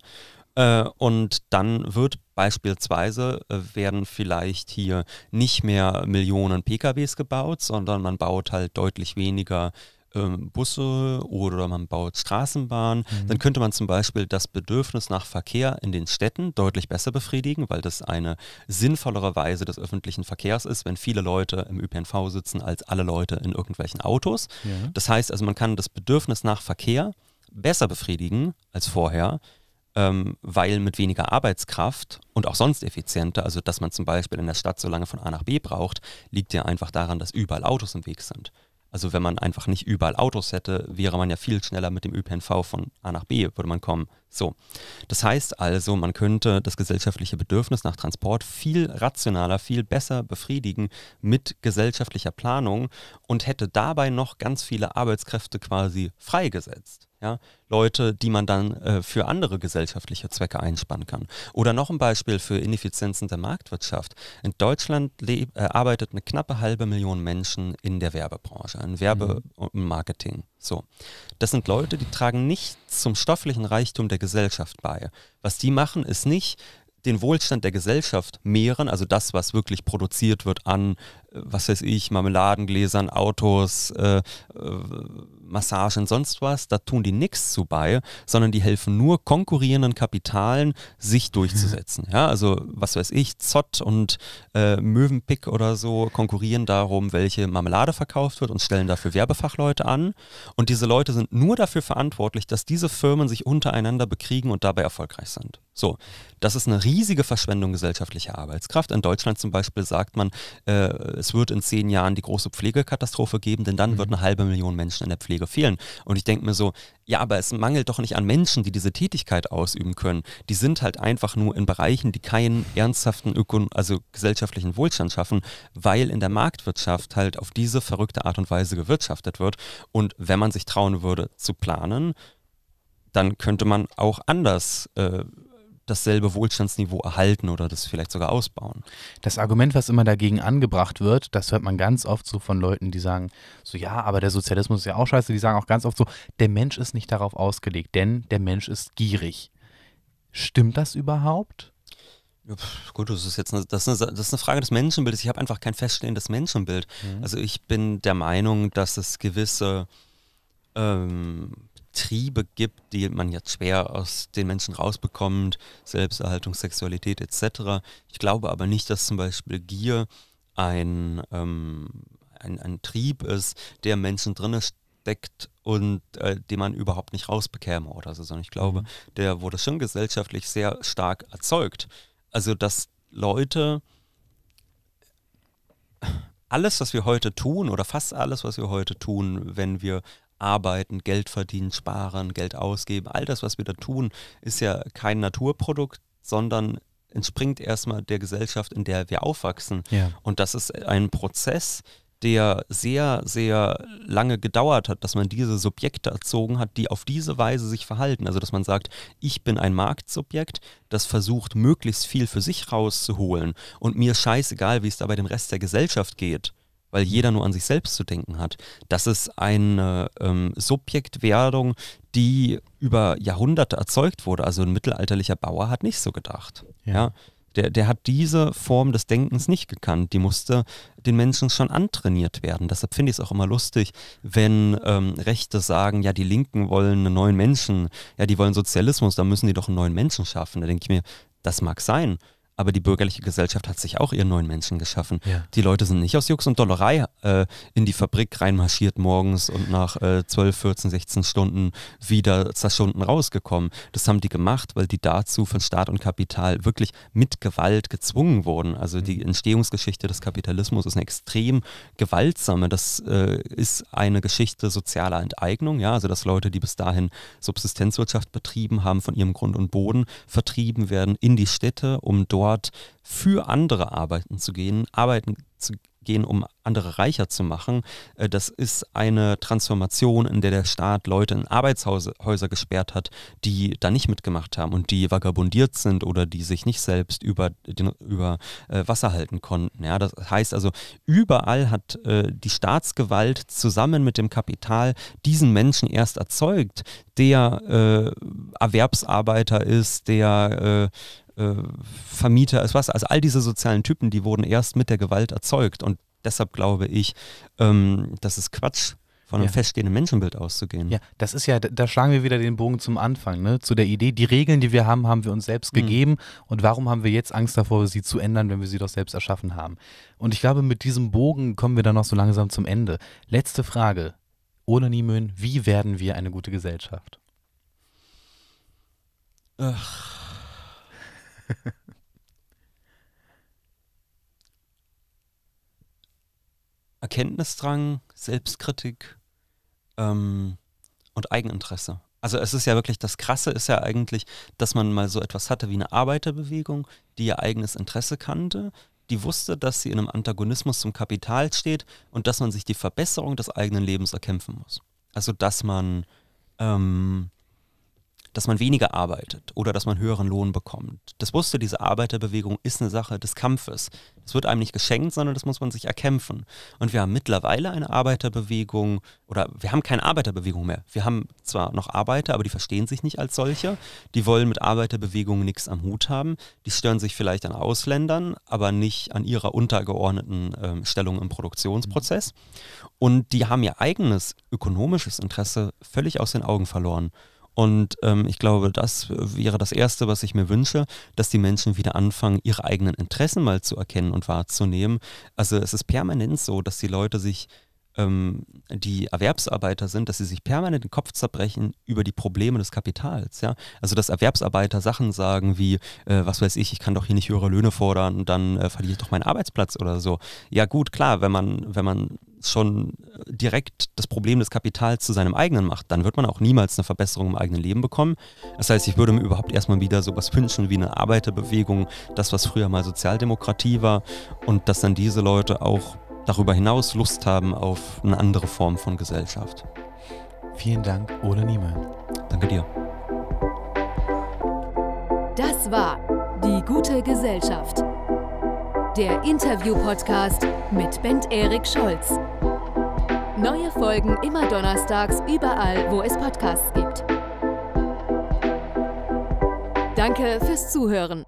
äh, und dann wird beispielsweise äh, werden vielleicht hier nicht mehr Millionen PKWs gebaut, sondern man baut halt deutlich weniger ähm, Busse oder man baut Straßenbahnen, mhm. dann könnte man zum Beispiel das Bedürfnis nach Verkehr in den Städten deutlich besser befriedigen, weil das eine sinnvollere Weise des öffentlichen Verkehrs ist, wenn viele Leute im ÖPNV sitzen als alle Leute in irgendwelchen Autos. Ja. Das heißt also, man kann das Bedürfnis nach Verkehr besser befriedigen als vorher, ähm, weil mit weniger Arbeitskraft und auch sonst effizienter, also dass man zum Beispiel in der Stadt so lange von A nach B braucht, liegt ja einfach daran, dass überall Autos im Weg sind. Also wenn man einfach nicht überall Autos hätte, wäre man ja viel schneller mit dem ÖPNV von A nach B, würde man kommen. So. Das heißt also, man könnte das gesellschaftliche Bedürfnis nach Transport viel rationaler, viel besser befriedigen mit gesellschaftlicher Planung und hätte dabei noch ganz viele Arbeitskräfte quasi freigesetzt. Ja, Leute, die man dann äh, für andere gesellschaftliche Zwecke einspannen kann. Oder noch ein Beispiel für Ineffizienzen der Marktwirtschaft. In Deutschland äh, arbeitet eine knappe halbe Million Menschen in der Werbebranche, in Werbe- mhm. und Marketing. So. Das sind Leute, die tragen nicht zum stofflichen Reichtum der Gesellschaft bei. Was die machen, ist nicht den Wohlstand der Gesellschaft mehren, also das, was wirklich produziert wird an was weiß ich, Marmeladengläsern, Autos, äh, äh, Massagen, sonst was, da tun die nichts zu bei, sondern die helfen nur konkurrierenden Kapitalen, sich durchzusetzen. Ja, also was weiß ich, Zott und äh, Möwenpick oder so konkurrieren darum, welche Marmelade verkauft wird und stellen dafür Werbefachleute an. Und diese Leute sind nur dafür verantwortlich, dass diese Firmen sich untereinander bekriegen und dabei erfolgreich sind. So, das ist eine riesige Verschwendung gesellschaftlicher Arbeitskraft. In Deutschland zum Beispiel sagt man, äh, es wird in zehn Jahren die große Pflegekatastrophe geben, denn dann mhm. wird eine halbe Million Menschen in der Pflege fehlen. Und ich denke mir so, ja, aber es mangelt doch nicht an Menschen, die diese Tätigkeit ausüben können. Die sind halt einfach nur in Bereichen, die keinen ernsthaften, Ökon also gesellschaftlichen Wohlstand schaffen, weil in der Marktwirtschaft halt auf diese verrückte Art und Weise gewirtschaftet wird. Und wenn man sich trauen würde zu planen, dann könnte man auch anders äh, dasselbe Wohlstandsniveau erhalten oder das vielleicht sogar ausbauen. Das Argument, was immer dagegen angebracht wird, das hört man ganz oft so von Leuten, die sagen, so ja, aber der Sozialismus ist ja auch scheiße, die sagen auch ganz oft so, der Mensch ist nicht darauf ausgelegt, denn der Mensch ist gierig. Stimmt das überhaupt? Gut, das ist jetzt eine, das ist eine, das ist eine Frage des Menschenbildes. Ich habe einfach kein feststehendes Menschenbild. Mhm. Also ich bin der Meinung, dass es gewisse ähm, Triebe gibt, die man jetzt schwer aus den Menschen rausbekommt, Selbsterhaltung, Sexualität etc. Ich glaube aber nicht, dass zum Beispiel Gier ein, ähm, ein, ein Trieb ist, der Menschen drin steckt und äh, den man überhaupt nicht rausbekäme oder so, sondern ich glaube, mhm. der wurde schon gesellschaftlich sehr stark erzeugt. Also, dass Leute alles, was wir heute tun oder fast alles, was wir heute tun, wenn wir arbeiten, Geld verdienen, sparen, Geld ausgeben, all das, was wir da tun, ist ja kein Naturprodukt, sondern entspringt erstmal der Gesellschaft, in der wir aufwachsen. Ja. Und das ist ein Prozess, der sehr, sehr lange gedauert hat, dass man diese Subjekte erzogen hat, die auf diese Weise sich verhalten. Also dass man sagt, ich bin ein Marktsubjekt, das versucht, möglichst viel für sich rauszuholen und mir scheißegal, wie es da bei dem Rest der Gesellschaft geht weil jeder nur an sich selbst zu denken hat. Das ist eine ähm, Subjektwerdung, die über Jahrhunderte erzeugt wurde. Also ein mittelalterlicher Bauer hat nicht so gedacht. Ja. ja. Der, der hat diese Form des Denkens nicht gekannt. Die musste den Menschen schon antrainiert werden. Deshalb finde ich es auch immer lustig, wenn ähm, Rechte sagen, ja, die Linken wollen einen neuen Menschen, ja, die wollen Sozialismus, da müssen die doch einen neuen Menschen schaffen. Da denke ich mir, das mag sein aber die bürgerliche Gesellschaft hat sich auch ihren neuen Menschen geschaffen. Ja. Die Leute sind nicht aus Jux und Dollerei äh, in die Fabrik reinmarschiert morgens und nach äh, 12, 14, 16 Stunden wieder zerschunden rausgekommen. Das haben die gemacht, weil die dazu von Staat und Kapital wirklich mit Gewalt gezwungen wurden. Also die mhm. Entstehungsgeschichte des Kapitalismus ist eine extrem gewaltsame. Das äh, ist eine Geschichte sozialer Enteignung, ja, also dass Leute, die bis dahin Subsistenzwirtschaft betrieben haben, von ihrem Grund und Boden vertrieben werden in die Städte, um dort dort für andere arbeiten zu gehen, arbeiten zu gehen, um andere reicher zu machen. Äh, das ist eine Transformation, in der der Staat Leute in Arbeitshäuser gesperrt hat, die da nicht mitgemacht haben und die vagabundiert sind oder die sich nicht selbst über, den, über äh, Wasser halten konnten. Ja, das heißt also, überall hat äh, die Staatsgewalt zusammen mit dem Kapital diesen Menschen erst erzeugt, der Erwerbsarbeiter ist, der äh, Vermieter ist was. Also all diese sozialen Typen, die wurden erst mit der Gewalt erzeugt. Und deshalb glaube ich, ähm, das ist Quatsch, von einem ja. feststehenden Menschenbild auszugehen. Ja, das ist ja, da schlagen wir wieder den Bogen zum Anfang, ne? zu der Idee, die Regeln, die wir haben, haben wir uns selbst mhm. gegeben und warum haben wir jetzt Angst davor, sie zu ändern, wenn wir sie doch selbst erschaffen haben? Und ich glaube, mit diesem Bogen kommen wir dann noch so langsam zum Ende. Letzte Frage, ohne Niemöhn, wie werden wir eine gute Gesellschaft? Ach Erkenntnisdrang, Selbstkritik ähm, und Eigeninteresse. Also es ist ja wirklich, das Krasse ist ja eigentlich, dass man mal so etwas hatte wie eine Arbeiterbewegung, die ihr eigenes Interesse kannte, die wusste, dass sie in einem Antagonismus zum Kapital steht und dass man sich die Verbesserung des eigenen Lebens erkämpfen muss. Also dass man ähm, dass man weniger arbeitet oder dass man höheren Lohn bekommt. Das wusste diese Arbeiterbewegung ist eine Sache des Kampfes. Das wird einem nicht geschenkt, sondern das muss man sich erkämpfen. Und wir haben mittlerweile eine Arbeiterbewegung oder wir haben keine Arbeiterbewegung mehr. Wir haben zwar noch Arbeiter, aber die verstehen sich nicht als solche. Die wollen mit Arbeiterbewegungen nichts am Hut haben. Die stören sich vielleicht an Ausländern, aber nicht an ihrer untergeordneten äh, Stellung im Produktionsprozess. Mhm. Und die haben ihr eigenes ökonomisches Interesse völlig aus den Augen verloren. Und ähm, ich glaube, das wäre das Erste, was ich mir wünsche, dass die Menschen wieder anfangen, ihre eigenen Interessen mal zu erkennen und wahrzunehmen. Also es ist permanent so, dass die Leute sich ähm, die Erwerbsarbeiter sind, dass sie sich permanent den Kopf zerbrechen über die Probleme des Kapitals. Ja? Also dass Erwerbsarbeiter Sachen sagen wie, äh, was weiß ich, ich kann doch hier nicht höhere Löhne fordern, dann äh, verliere ich doch meinen Arbeitsplatz oder so. Ja gut, klar, wenn man, wenn man schon direkt das Problem des Kapitals zu seinem eigenen macht, dann wird man auch niemals eine Verbesserung im eigenen Leben bekommen. Das heißt, ich würde mir überhaupt erstmal wieder sowas wünschen wie eine Arbeiterbewegung, das, was früher mal Sozialdemokratie war, und dass dann diese Leute auch darüber hinaus Lust haben auf eine andere Form von Gesellschaft. Vielen Dank, Ole Niemann. Danke dir. Das war die gute Gesellschaft der Interview-Podcast mit Bent Erik Scholz. Neue Folgen immer donnerstags überall, wo es Podcasts gibt. Danke fürs Zuhören.